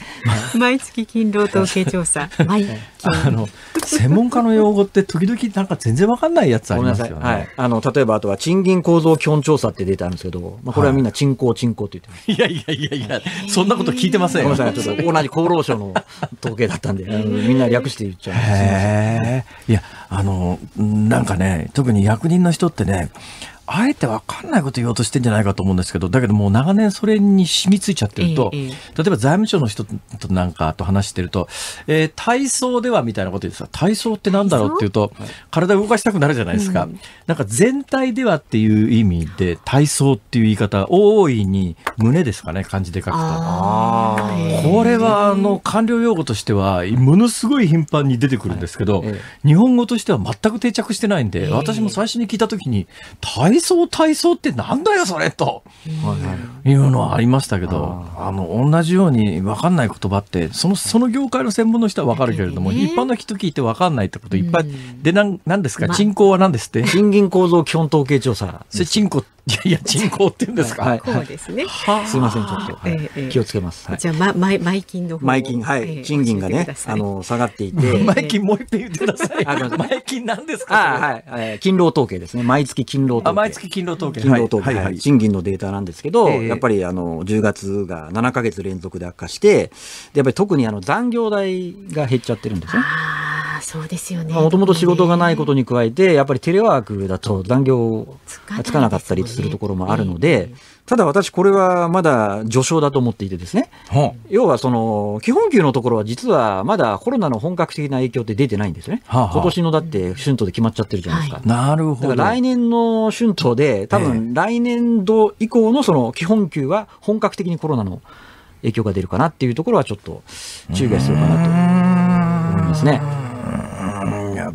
Speaker 2: 毎月勤労統計調査。毎 金。
Speaker 1: あの、
Speaker 3: 専門家の用語って時々なんか全然わかんないやつありますよね。はい。あの、例えばあとは賃金構造基本調査って出たあるんですけど、まあこれはみんな賃貢賃貢って言ってます。いやいやいやいや、そんなこと聞いてません。ごめんなさい。ちょっと同じ厚労省の統計だったんで、みんな略して言っちゃうん
Speaker 1: です。いや、あの、なんかね、特に役人の人ってね、あえて分かんないこと言おうとしてんじゃないかと思うんですけどだけどもう長年それに染みついちゃってると、え例えば財務省の人となんかと話してると、えー、体操ではみたいなこと言ってさ体操ってなんだろうっていうと体動かしたくなるじゃないですか、うん、なんか全体ではっていう意味で体操っていう言い方大いに胸ですかね漢字で書くとこれはあの官僚用語としてはものすごい頻繁に出てくるんですけど、はいえ日本語としては全く定着してないんで、私も最初に聞いた時に体体操体操ってなんだよそれと、いうのはありましたけど、あの、同じように分かんない言葉って、その、その業界の専門の人は分かるけれども、一般の人聞いて分かんないってこといっぱい、で、なん、なんですか、人口は何ですって賃金構造基本統計調査。それ、賃口、いやいや、人 口って言うんですかはい。そうです
Speaker 2: ね。はすいません、ちょっと。気をつけます。じゃあ、ま、ま、毎金の方毎金、はい。賃金がね、あの、
Speaker 3: 下がっていて。
Speaker 2: 毎金 もう一回言っ
Speaker 3: てください。毎金何ですかはい。勤労統計ですね。毎月勤労統計。月勤労統計。勤労統計、はいはい、賃金のデータなんですけど、やっぱりあの10月が7か月連続で悪化して、でやっぱり特にあの残業代が減っちゃってるんですね。
Speaker 2: そうですよね。も
Speaker 3: ともと仕事がないことに加えて、やっぱりテレワークだと残業がつかなかったりするところもあるので、ただ私これはまだ序章だと思っていてですね、要はその、基本給のところは実はまだコロナの本格的な影響って出てないんですね。今年のだって春闘で決まっちゃってるじゃないですか。なるほど。だから来年の春闘で、多分来年度以降のその基本給は本格的にコロナの影響が出るかなっていうところはちょっと注意が必要かなと思いますね。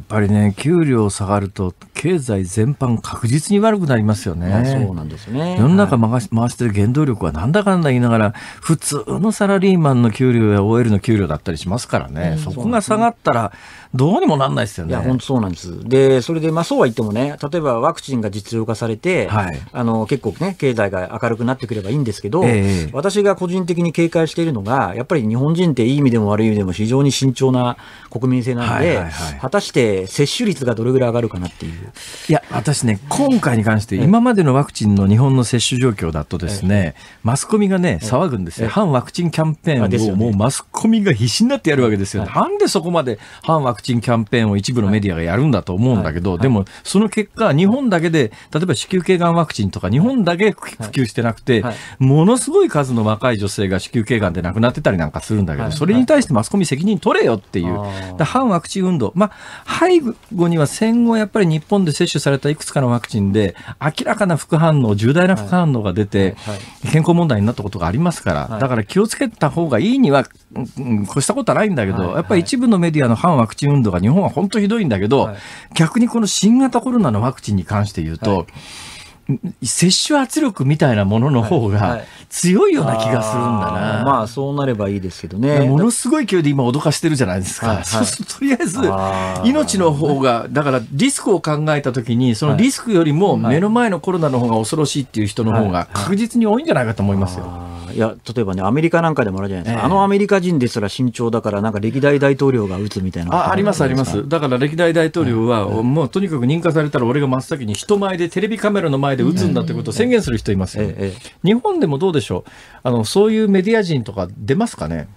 Speaker 3: ぱりね、給料下がると、経済全
Speaker 1: 般確実に悪くなりますよね。そうなんですね。世の中回し,、回してる原動力はなんだかんだ言いながら、普通のサラリーマンの給料や OL の給料だったりしますからね、そこが下が
Speaker 3: ったら、どうにもなんないですよね。いや、本当そうなんです。で、それで、まあ、そうは言ってもね、例えばワクチンが実用化されて、はい、あの、結構ね、経済が明るくなってくればいいんですけど、えー、私が個人的に警戒しているのが、やっぱり日本人っていい意味でも悪い意味でも非常に慎重な国民性なんで、はいはいはい、果たして接種率がどれぐらい上がるかなっていう。
Speaker 1: いや、私ね、今回に関して、今までのワクチンの日本の接種状況だとですね、マスコミがね、騒ぐんですよ。反ワクチンキャンペーンを、もうマスコミが必死になってやるわけですよ、ね。なんでそこまで反ワクチンチンキャンペーンを一部のメディアがやるんだと思うんだけど、でも、その結果、日本だけで、例えば子宮頸がんワクチンとか、日本だけ普及してなくて、ものすごい数の若い女性が子宮頸がんで亡くなってたりなんかするんだけど、それに対してマスコミ責任取れよっていう、反ワクチン運動、まあ、背後には戦後、やっぱり日本で接種されたいくつかのワクチンで、明らかな副反応、重大な副反応が出て、健康問題になったことがありますから、だから気をつけた方がいいには、越したことはないんだけど、やっぱり一部のメディアの反ワクチンチン運動が日本は本当ひどいんだけど、はい、逆にこの新型コロナのワクチンに関して言うと、はい接種圧力みたいなものの方が強いような気がするんだな、はいはい、あまあそうなればいいですけどねものすごい勢いで今脅かしてるじゃないですか、はいはい、そうするととりあえず命の方がだからリスクを考えた時にそのリスク
Speaker 3: よりも目の前のコロナの方が恐ろしいっていう人の方が確実に多いんじゃないかと思いますよ。いや例えばね、アメリカなんかでもあるじゃないですか、えー、あのアメリカ人ですら慎重だから、なんか歴代大統領が打つみたいなああります、あります、
Speaker 1: だから歴代大統領は、もうとにかく認可されたら、俺が真っ先に人前で、テレビカメラの前で打つんだってことを宣言する人いますよ、ねええ、日本でもどうでしょうあ
Speaker 3: の、そういうメディア人とか出ますかね。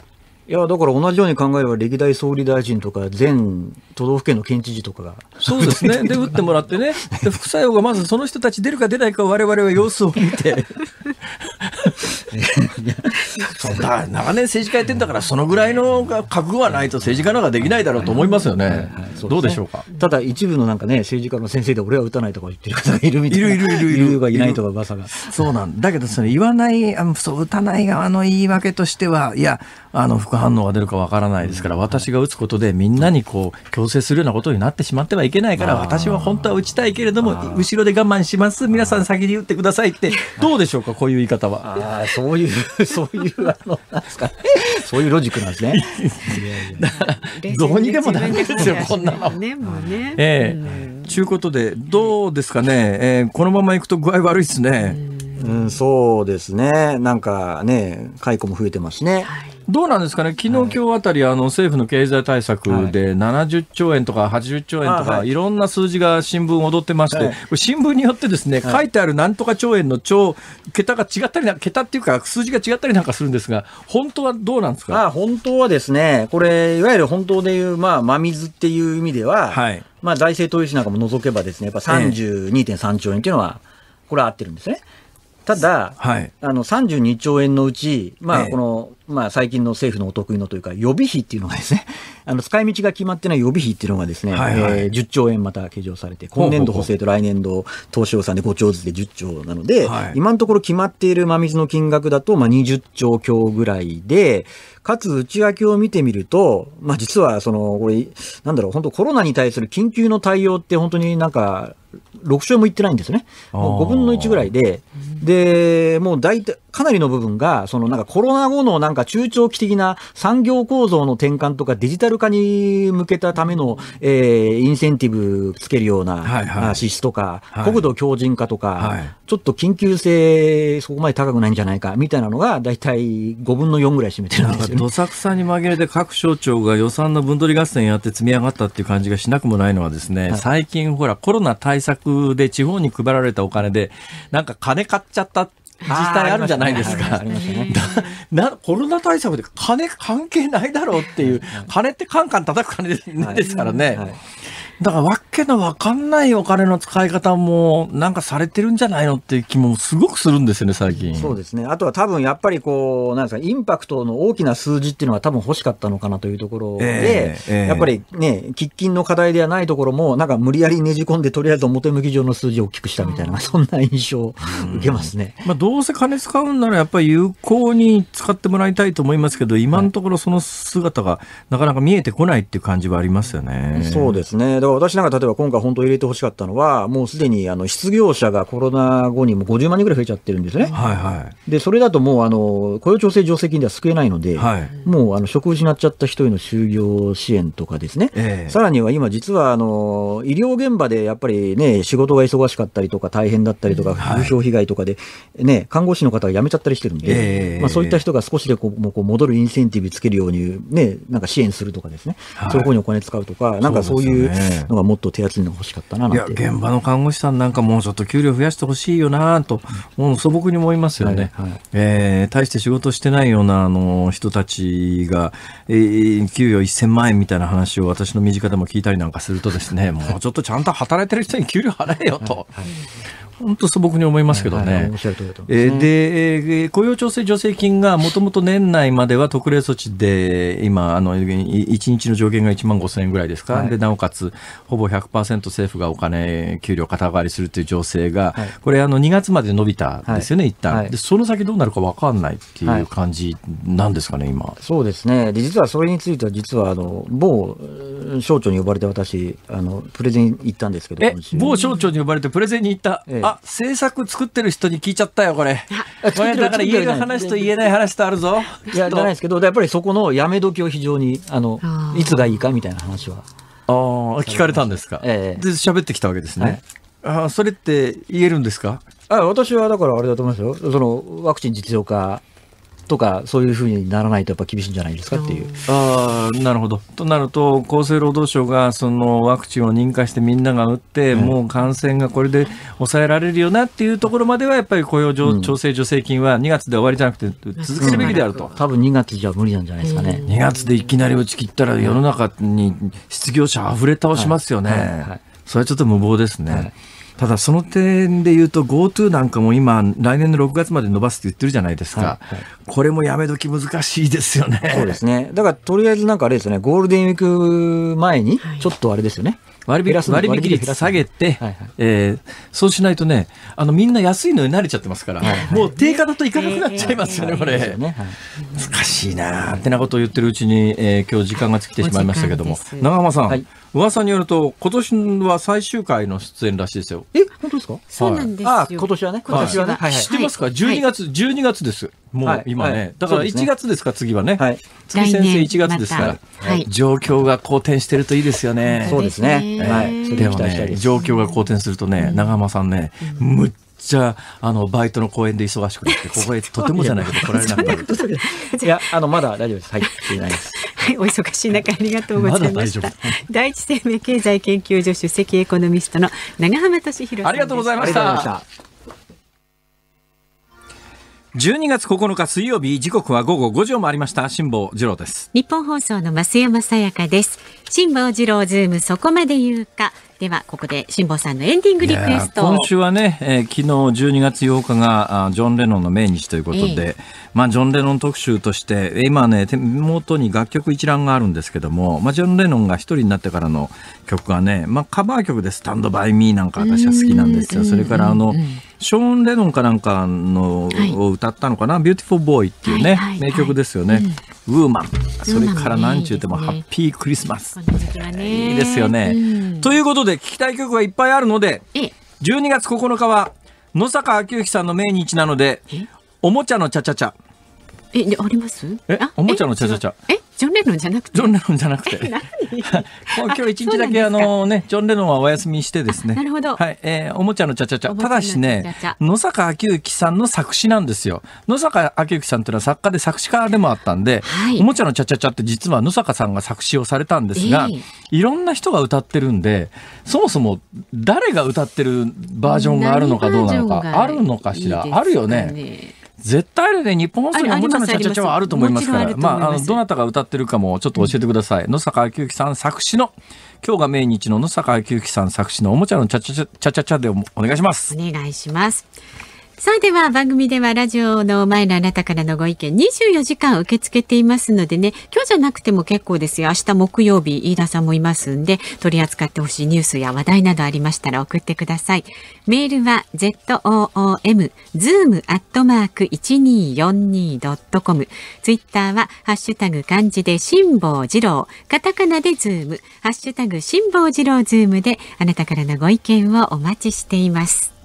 Speaker 3: いやだから同じように考えれば歴代総理大臣とか全都道府県の県知事とかがそうですねで
Speaker 1: 打ってもらってねで副作用がまずその人たち出るか出ないか我々は様子を見てそ ん長
Speaker 3: 年政治家やってんだから、そのぐらい
Speaker 1: の覚悟がないと政治家なんかでき
Speaker 3: ないだろうと思いますよね。
Speaker 1: はいどうでしょうか。
Speaker 3: ただ一部のなんかね、政治家の先生で俺は打たないとか言ってる方がいるみたいな。いるいるいるいる。いるがいないとか噂が。そうなんだけど、それ言わない、あのそう打た
Speaker 1: ない側の言い訳としては、いや、あの副反応が出るかわからないですから、私が打つことでみんなにこう強制するようなことになってしまってはいけないから、私は本当は打ちたいけれども、後ろで我慢します。皆さん先に打ってくださいって、どうでしょうか、こういう言い方は。あそういう、
Speaker 3: そういう、あの、
Speaker 1: なんですか、ね、そういうロジックなんですね。どうにでもなるんですよ、こんなの。
Speaker 3: ね、もうね。
Speaker 1: ええー。ちゅうことで、どうですかね、えー、このままいくと具合悪いですね。うん、そうですね。なんかね、解雇も増えてますね。はいどうなんですかね、昨日、今日あたり、あの政府の経済対策で70兆円とか80兆円とか、はい、いろんな数字が新聞踊ってまして、はい、新聞によってですね、書いてあるなんとか兆円の兆、桁が違ったりな、桁っていうか、数字が違ったりなんかするんですが、本当はどうなんです
Speaker 3: かあ本当はですね、これ、いわゆる本当でいう、まあ、真水っていう意味では、はいまあ、財政投資なんかも除けばですね、やっぱ32.3兆円っていうのは、これは合ってるんですね。ただ、はい、あの32兆円のうち、まあ、このまあ、最近の政府のお得意のというか、予備費っていうのがですね、あの使い道が決まってない予備費っていうのがですね、はいはい、えー、10兆円また計上されて、今年度補正と来年度投資予算で5兆ずつで10兆なので、はい、今のところ決まっている真水の金額だと、まあ、20兆強ぐらいで、かつ内訳を見てみると、まあ、実はそのこれ、なんだろう、本当、コロナに対する緊急の対応って、本当になんか、6勝もいってないんですね、もう5分の1ぐらいで、でもう大体、かなりの部分が、そのなんかコロナ後のなんか中長期的な産業構造の転換とか、デジタル化に向けたための、えー、インセンティブつけるような、はいはい、支出とか、はい、国土強靭化とか、はい、ちょっと緊急性、そこまで高くないんじゃないかみたいなのが、大体5分の4ぐらい占めてるんですよ、ね、どさくさに紛れて、各省庁が予算の分取り合
Speaker 1: 戦やって積み上がったっていう感じがしなくもないのは、ですね、はい、最近、ほら、コロナ対対策で地方に配られたお金で、なんか金買っちゃった自治体あるじゃないですか。な、コロナ対策で金関係ないだろうっていう、金ってカンカン叩
Speaker 3: く金ですからね。
Speaker 1: だからけのわかんないお金の使い方もなんかされてるんじゃないのっていう気もすごくするんですよね、最近。そ
Speaker 3: うですね。あとは多分やっぱりこう、なんですか、インパクトの大きな数字っていうのは多分欲しかったのかなというところで、えーえー、やっぱりね、喫緊の課題ではないところも、なんか無理やりねじ込んで、とりあえず表向き上の数字を大きくしたみたいな、うん、そんな印象を受けますね。
Speaker 1: うん、まあ、どうせ金使うんならやっぱり有効に使ってもらいたいと思いますけど、今のところその姿がなかなか見えてこないっていう感じはありますよね。はい、そうです
Speaker 3: ね。だから私なんか例えば今回本当入れてほしかったのは、もうすでにあの失業者がコロナ後にも50万人ぐらい増えちゃってるんですね。はいはい、で、それだともうあの雇用調整助成金では救えないので、はい、もうあの職失っちゃった人への就業支援とかですね、えー、さらには今実はあの医療現場でやっぱりね、仕事が忙しかったりとか大変だったりとか、風評被害とかで、ね、看護師の方が辞めちゃったりしてるんで、えー、まあ、そういった人が少しでこうもこう戻るインセンティブつけるように、ね、なんか支援するとかですね、はい、そういううにお金使うとか、なんかそういうのがもっとと手厚いのが欲しかったななんて現
Speaker 1: 場の看護師さんなんかもうちょっと給料増やしてほしいよなと、もう素朴に思いますよね、はいはい、えー、大して仕事してないようなあの人たちが、えー、給与1000万円みたいな話を私の身近でも聞いたりなんかするとですね、もうちょっとちゃんと働いてる人に給料払えよと。はいはい本当素朴に思いますけどね。はい、えで、え雇用調整助成金がもともと年内までは特例措置で、今、あの、1日の上限が1万5000円ぐらいですか、はい、で、なおかつ、ほぼ100%政府がお金、給料肩代わりするという情勢が、はい、これ、あの、2月まで伸びたんですよね、一旦、で、その先どうなるか分かんないっていう
Speaker 3: 感じなんですかね、今。そうですね。で、実はそれについては、実は、あの、某省庁に呼ばれて私、あの、プレゼンに行ったんですけど、
Speaker 1: 某省庁に呼ばれてプレゼンに
Speaker 3: 行った。ええあ、制作作ってる人に聞いちゃったよ、これ。これだから家の話と言えない話とあるぞ。いや、じゃないですけど、やっぱりそこのやめ時を非常に、あの、いつがいいかみたいな話は。ああ、聞かれたんですか。ええ、で、喋ってきたわけですね。あそれって言えるんですかあ私はだからあれだと思いますよ、そのワクチン実用化とかそういうふうにならないとやっぱ厳しいんじゃないですかっていう。
Speaker 1: あなるほどとなると厚生労働省がそのワクチンを認可してみんなが打って、うん、もう感染がこれで抑えられるよなっていうところまではやっぱり雇用調整助成金は2月で終わりじゃなくて続けるべきであると、うん、多分2月じ
Speaker 3: ゃ無理なんじゃないですかね。2
Speaker 1: 月でいきなり打ち切ったら世の中に失業者あふれ倒しますよね。はいはいはい、それはちょっと無謀ですね。ただその点で言うと GoTo なんかも今来年の6月まで伸ばすって言ってるじゃないですか、は
Speaker 3: いはい、これもやめ時難しいですよねそうですねだからとりあえずなんかあれですよねゴールデンウィーク前にちょっとあれですよね、割引割引率下
Speaker 1: げて、はいはい、
Speaker 3: えー、そ
Speaker 1: うしないとねあのみんな安いのに慣れちゃってますから、はいはい、もう定価だといかなくなっちゃいますよね、これ、えーえーねはい、難しいなってなことを言ってるうちに、えー、今日時間が尽きてしまいましたけども長濱さん、はい噂によると今年は最終回の出演らしいですよ。
Speaker 3: え本当ですか？そうなんですよ。あ今年はね今年はね、はい、知ってますか？12
Speaker 1: 月、12月です。もう今ね、だから1月ですか次はね。はい、月先生1月ですから、はい、状況が好転してるといいですよね。そうですね。はい。でもね状況が好転するとね、長間さんね、むっちゃあのバイトの公演で忙しくて ここへとてもじゃないけど来られなくな
Speaker 2: るいやあのまだ大丈夫で
Speaker 3: すはいは
Speaker 2: い、お忙しい中ありがとうございました。ま、第一生命経済研究所首席エコノミストの長浜俊弘です。ありがとうございました。
Speaker 1: 12月9日水曜日時刻は午後5時を回りました辛坊治郎です
Speaker 2: 日本放送の増山さやかです辛坊治郎ズームそこまで言うか。ではここで辛坊さんのエンディングリクエスト今週
Speaker 1: はね、えー、昨日12月8日がジョン・レノンの命日ということで、えまあ、ジョン・レノン特集として今ね手元に楽曲一覧があるんですけども、まあ、ジョン・レノンが一人になってからの曲がね、まあ、カバー曲で「スタンド・バイ・ミー」なんか私は好きなんですよ。それからあの、うんうんうんショーン・レノンかなんかの、を歌ったのかな「ビューティフォーボーイっていうね、名曲ですよね。ウーマンそれから何ちゅうてもハッピークリスマス。
Speaker 2: いいですよ
Speaker 1: ね。ということで聞きたい曲がいっぱいあるので12月9日は野坂昭之さんの命日なのでおもちゃのチャチャチャ。
Speaker 2: え、あります
Speaker 1: え、あ、おもちゃのちゃちゃちゃ。
Speaker 2: えジョン・レノンじゃなく
Speaker 1: てジョン・レノンじゃなく
Speaker 2: て。今日一日だけあの
Speaker 1: ね、ジョン・レノンはお休みしてですね。なるほど。はい。えー、おもちゃのちゃちゃちゃ。ただしね、野坂昭之さんの作詞なんですよ。野坂昭之さんというのは作家で作詞家でもあったんで、はい、おもちゃのちゃちゃちゃって実は野坂さんが作詞をされたんですが、えー、いろんな人が歌ってるんで、そもそも誰が歌ってるバージョンがあるのかどうなのか、あるのかしら。あるよね絶対あるね日本放送におもちゃのチャチャチャはあると思いますからまああのどなたが歌ってるかもちょっと教えてください、うん、野坂昭之さん作詞の今日が命日の野坂昭之さん作詞のおもちゃのチャチャチャチャチャでお願いしま
Speaker 2: すお願いしますさあでは番組ではラジオの前のあなたからのご意見24時間受け付けていますのでね、今日じゃなくても結構ですよ。明日木曜日、飯田さんもいますんで、取り扱ってほしいニュースや話題などありましたら送ってください。メールは zoom, zoom アットマーク 1242.com。ツイッターはハッシュタグ漢字で辛抱二郎、カタカナでズーム、ハッシュタグ辛抱二郎ズームであなたからのご意見をお待ちしています。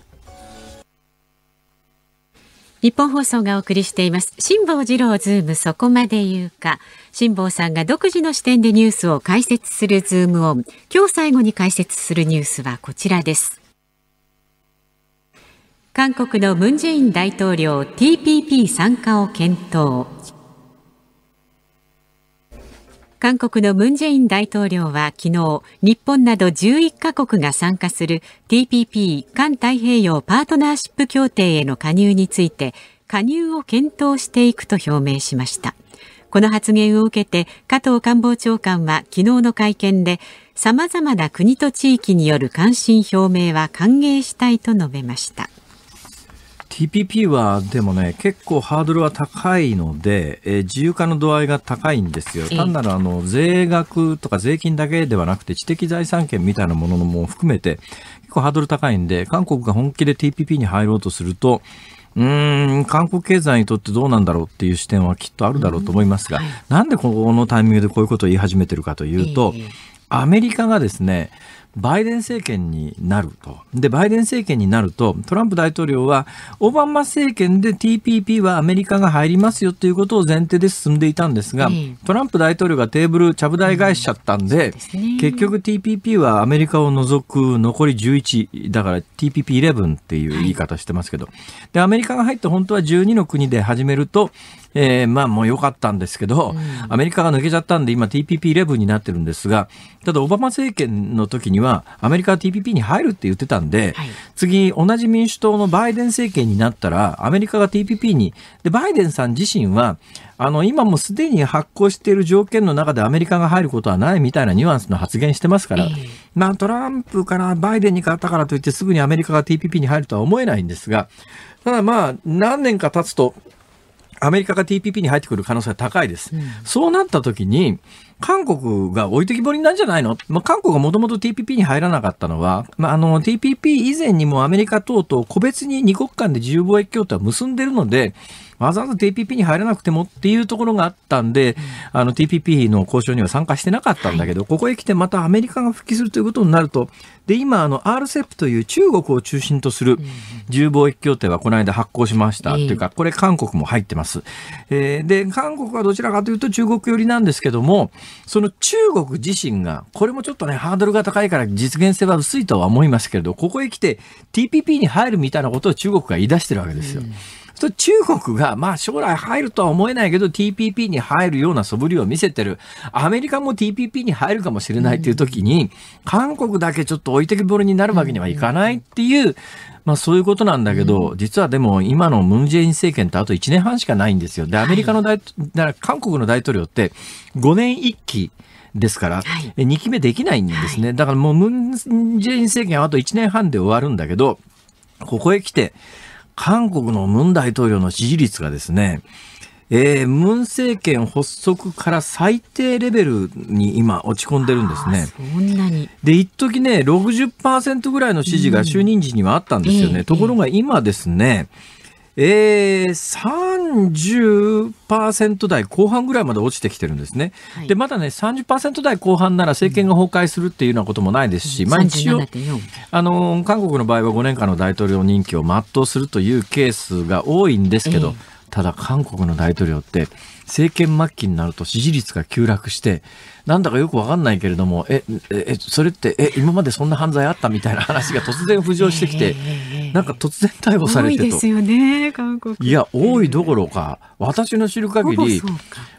Speaker 2: 日本放送がお送りしています辛坊治郎ズームそこまで言うか辛坊さんが独自の視点でニュースを解説するズームオン今日最後に解説するニュースはこちらです韓国のムンジェイン大統領 TPP 参加を検討韓国のムン・ジェイン大統領は昨日、日本など11カ国が参加する TPP 環太平洋パートナーシップ協定への加入について、加入を検討していくと表明しました。この発言を受けて加藤官房長官は昨日の会見で、様々な国と地域による関心表明は歓迎したいと述べました。
Speaker 1: TPP はでもね結構ハードルは高いので、えー、自由化の度合いが高いんですよ、単なるあの税額とか税金だけではなくて知的財産権みたいなものも含めて結構ハードル高いんで韓国が本気で TPP に入ろうとするとうん韓国経済にとってどうなんだろうっていう視点はきっとあるだろうと思いますが、うんはい、なんでこのタイミングでこういうことを言い始めてるかというと、えー、アメリカがですねバイデン政権になると。で、バイデン政権になると、トランプ大統領は、オバマ政権で TPP はアメリカが入りますよということを前提で進んでいたんですが、トランプ大統領がテーブル、ちゃぶ台返しちゃったんで、結局 TPP はアメリカを除く残り11、だから TPP11 っていう言い方してますけど、で、アメリカが入って本当は12の国で始めると、えー、まあもう良かったんですけど、うん、アメリカが抜けちゃったんで今 TPP11 になってるんですが、ただオバマ政権の時にはアメリカは TPP に入るって言ってたんで、はい、次同じ民主党のバイデン政権になったらアメリカが TPP に、で、バイデンさん自身はあの、今もすでに発行している条件の中でアメリカが入ることはないみたいなニュアンスの発言してますから、まあトランプからバイデンに変わったからといってすぐにアメリカが TPP に入るとは思えないんですが、ただまあ何年か経つと、アメリカが TPP に入ってくる可能性は高いです。うん、そうなった時に、韓国が置いてきぼりなんじゃないの、まあ、韓国がもともと TPP に入らなかったのは、まあ、あの TPP 以前にもアメリカ等と個別に2国間で自由貿易協定を結んでるので、わざわざ TPP に入らなくてもっていうところがあったんで、あの TPP の交渉には参加してなかったんだけど、ここへ来てまたアメリカが復帰するということになると、で、今、あの RCEP という中国を中心とする自由貿易協定はこの間発行しました。というか、これ韓国も入ってます。えー、で、韓国はどちらかというと中国寄りなんですけども、その中国自身が、これもちょっとね、ハードルが高いから実現性は薄いとは思いますけれど、ここへ来て TPP に入るみたいなことを中国が言い出してるわけですよ。うんと中国が、まあ将来入るとは思えないけど TPP に入るような素振りを見せてる。アメリカも TPP に入るかもしれないという時に、韓国だけちょっと置いてけぼりになるわけにはいかないっていう、まあそういうことなんだけど、実はでも今のムンジェイン政権ってあと1年半しかないんですよ。で、アメリカの大、だから韓国の大統領って5年1期、ですから、2期目できないんですね。だからもうムン・ジェイン政権はあと1年半で終わるんだけど、ここへ来て、韓国のムン大統領の支持率がですね、えー、ムン政権発足から最低レベルに今落ち込んでるんですね。そ
Speaker 2: んなに。
Speaker 1: で、一時ね、60%ぐらいの支持が就任時にはあったんですよね。うん、ところが今ですね、えーえー、30%台後半ぐらいまで落ちてきてるんですね。はい、で、まだね、30%台後半なら政権が崩壊するっていうようなこともないですし、うん、まあ一応、あの、韓国の場合は5年間の大統領任期を全うするというケースが多いんですけど、えー、ただ韓国の大統領って、政権末期になると支持率が急落して、なんだかよくわかんないけれども、え、え、それって、え、今までそんな犯罪あったみたいな 話が突然浮上してきて、なんか突然逮捕されてと。多いです
Speaker 2: よね、韓国。
Speaker 1: いや、多いどころか、私の知る限り、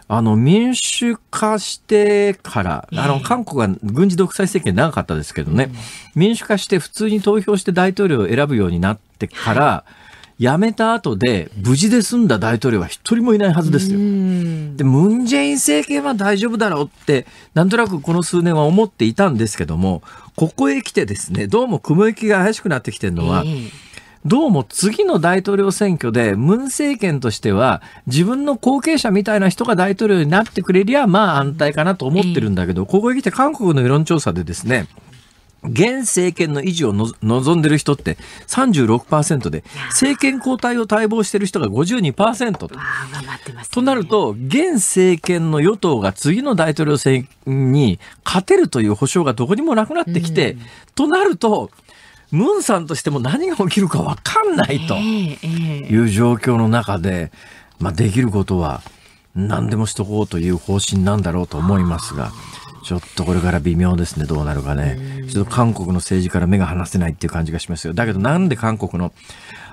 Speaker 1: あの、民主化してから、あの、韓国は軍事独裁政権長かったですけどね、民主化して普通に投票して大統領を選ぶようになってから、はい辞めた後で無事で済んだ大統領は一人もいないはずですよ。で、ムン・ジェイン政権は大丈夫だろうって、なんとなくこの数年は思っていたんですけども、ここへ来てですね、どうも雲行きが怪しくなってきてるのは、どうも次の大統領選挙で、ムン政権としては、自分の後継者みたいな人が大統領になってくれりゃ、まあ安泰かなと思ってるんだけど、ここへ来て韓国の世論調査でですね、現政権の維持を望んでる人って36%で、政権交代を待望してる人が52%と。となると、現政権の与党が次の大統領選に勝てるという保証がどこにもなくなってきて、となると、ムンさんとしても何が起きるかわかんないと
Speaker 2: い
Speaker 1: う状況の中で、まあ、できることは何でもしとこうという方針なんだろうと思いますが。ちょっとこれから微妙ですね、どうなるかね。ちょっと韓国の政治から目が離せないっていう感じがしますよ。だけどなんで韓国の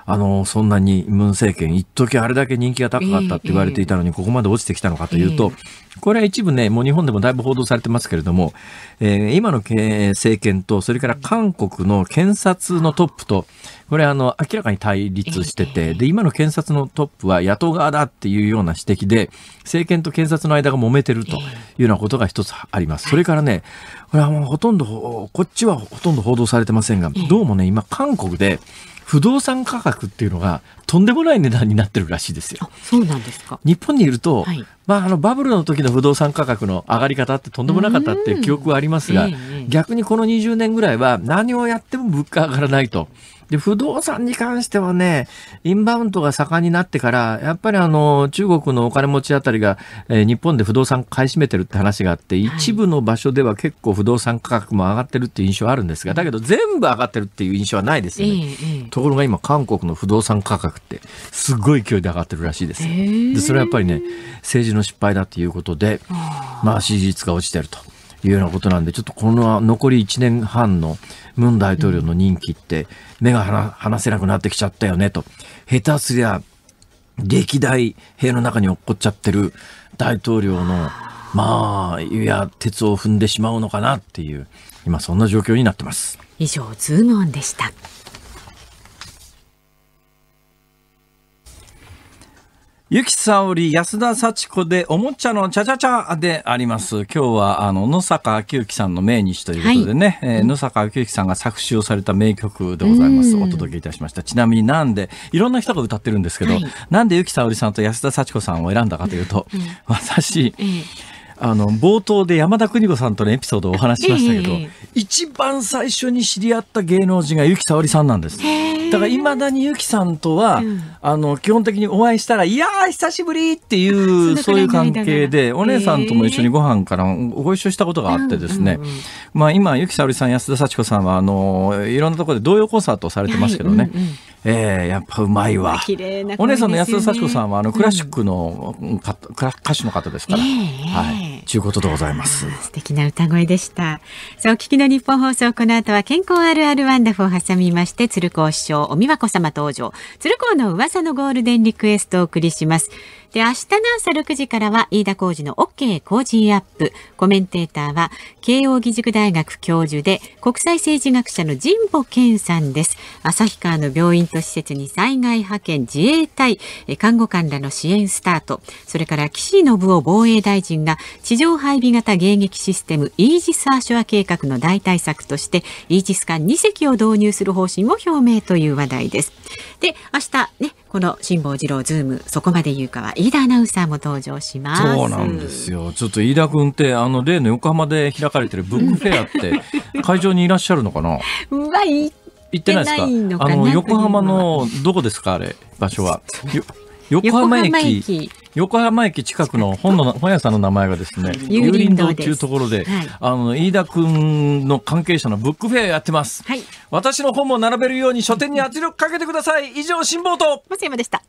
Speaker 1: あの、そんなにムン政権、一時あれだけ人気が高かったって言われていたのに、ここまで落ちてきたのかというと、これは一部ね、もう日本でもだいぶ報道されてますけれども、えー、今の政権と、それから韓国の検察のトップと、これあの、明らかに対立してて、で、今の検察のトップは野党側だっていうような指摘で、政権と検察の間が揉めてるというようなことが一つあります。それからね、これはもうほとんど、こっちはほとんど報道されてませんが、どうもね、今韓国で、不動産価格っていうのがとんでもない値段になってるらしいですよ。
Speaker 2: そうなんですか
Speaker 1: 日本にいると、はい、まあ、あのバブルの時の不動産価格の上がり方ってとんでもなかったっていう記憶はありますが、えー、逆にこの20年ぐらいは何をやっても物価上がらないとで、不動産に関してはね、インバウンドが盛んになってから、やっぱりあの、中国のお金持ちあたりが、えー、日本で不動産買い占めてるって話があって、一部の場所では結構不動産価格も上がってるっていう印象あるんですが、だけど全部上がってるっていう印象はないですよね。ところが今、韓国の不動産価格って、すごい勢いで上がってるらしいです。で、それはやっぱりね、政治の失敗だということで、まあ、支持率が落ちてると。いうようなことなんで、ちょっとこの残り1年半のムン大統領の任期って、うん目が離せなくなってきちゃったよねと。下手すりゃ、歴代兵の中に落っこっちゃってる大統領の、まあ、いや、鉄を踏んでしまうのかなっていう、今そんな状況になってます。
Speaker 2: 以上、ズームオンでした。ゆきさおり
Speaker 1: 安田幸子でおもちゃのちゃちゃちゃであります。今日はあの野坂昭之さんの命日ということでね、はい、えー、野坂昭之さんが作詞をされた名曲でございます。お届けいたしました。ちなみになんでいろんな人が歌ってるんですけど、はい、なんでゆきさおりさんと安田幸子さんを選んだかというと、うん、私。ええあの冒頭で山田邦子さんとのエピソードをお話ししましたけど、一番最初に知り合った芸能人が由紀さおりさんなんです。だからいまだにゆきさんとは、うん、あの基本的にお会いしたら「いや久しぶり!」っていうそういう関係でお姉さんとも一緒にご飯からご一緒したことがあってですね、うんうんうん、まあ、今ゆきさおりさん安田幸子さんはあのいろんなところで童謡コンサートされてますけどね、はいうんうんえー、やっぱうまいわ、
Speaker 2: ね、お姉さんの安田幸子さんはあのクラシッ
Speaker 1: クの、うん、歌手の方ですから、えー、はいちゅうことでございます素
Speaker 2: 敵な歌声でしたさあお聞きの日本放送この後は健康あるあるワンダフを挟みまして鶴光師匠お美和子様登場鶴光の噂のゴールデンリクエストをお送りしますで、明日の朝6時からは、飯田浩事の OK 工事アップ。コメンテーターは、慶應義塾大学教授で、国際政治学者の神保健さんです。旭川の病院と施設に災害派遣、自衛隊、看護官らの支援スタート。それから、岸信夫防衛大臣が、地上配備型迎撃システム、イージス・アショア計画の代替策として、イージス艦2隻を導入する方針を表明という話題です。で、明日ね、この辛坊治郎ズーム、そこまで言うかは、飯田アナウンサーも登場しますそうなんです
Speaker 1: よちょっと飯田君ってあの例の横浜で開かれてるブックフェアって 会場にいらっしゃるのかな
Speaker 2: うわい行ってないですかあの横浜
Speaker 1: のどこですかあれ場所は 横浜駅横浜駅近くの本の本屋さんの名前がですね、有林堂っていうところで、はい、あの、飯田くんの関係者のブックフェアやってます。はい、私の本も並べるように書店に圧力かけてください。以上、辛抱と。松山でした。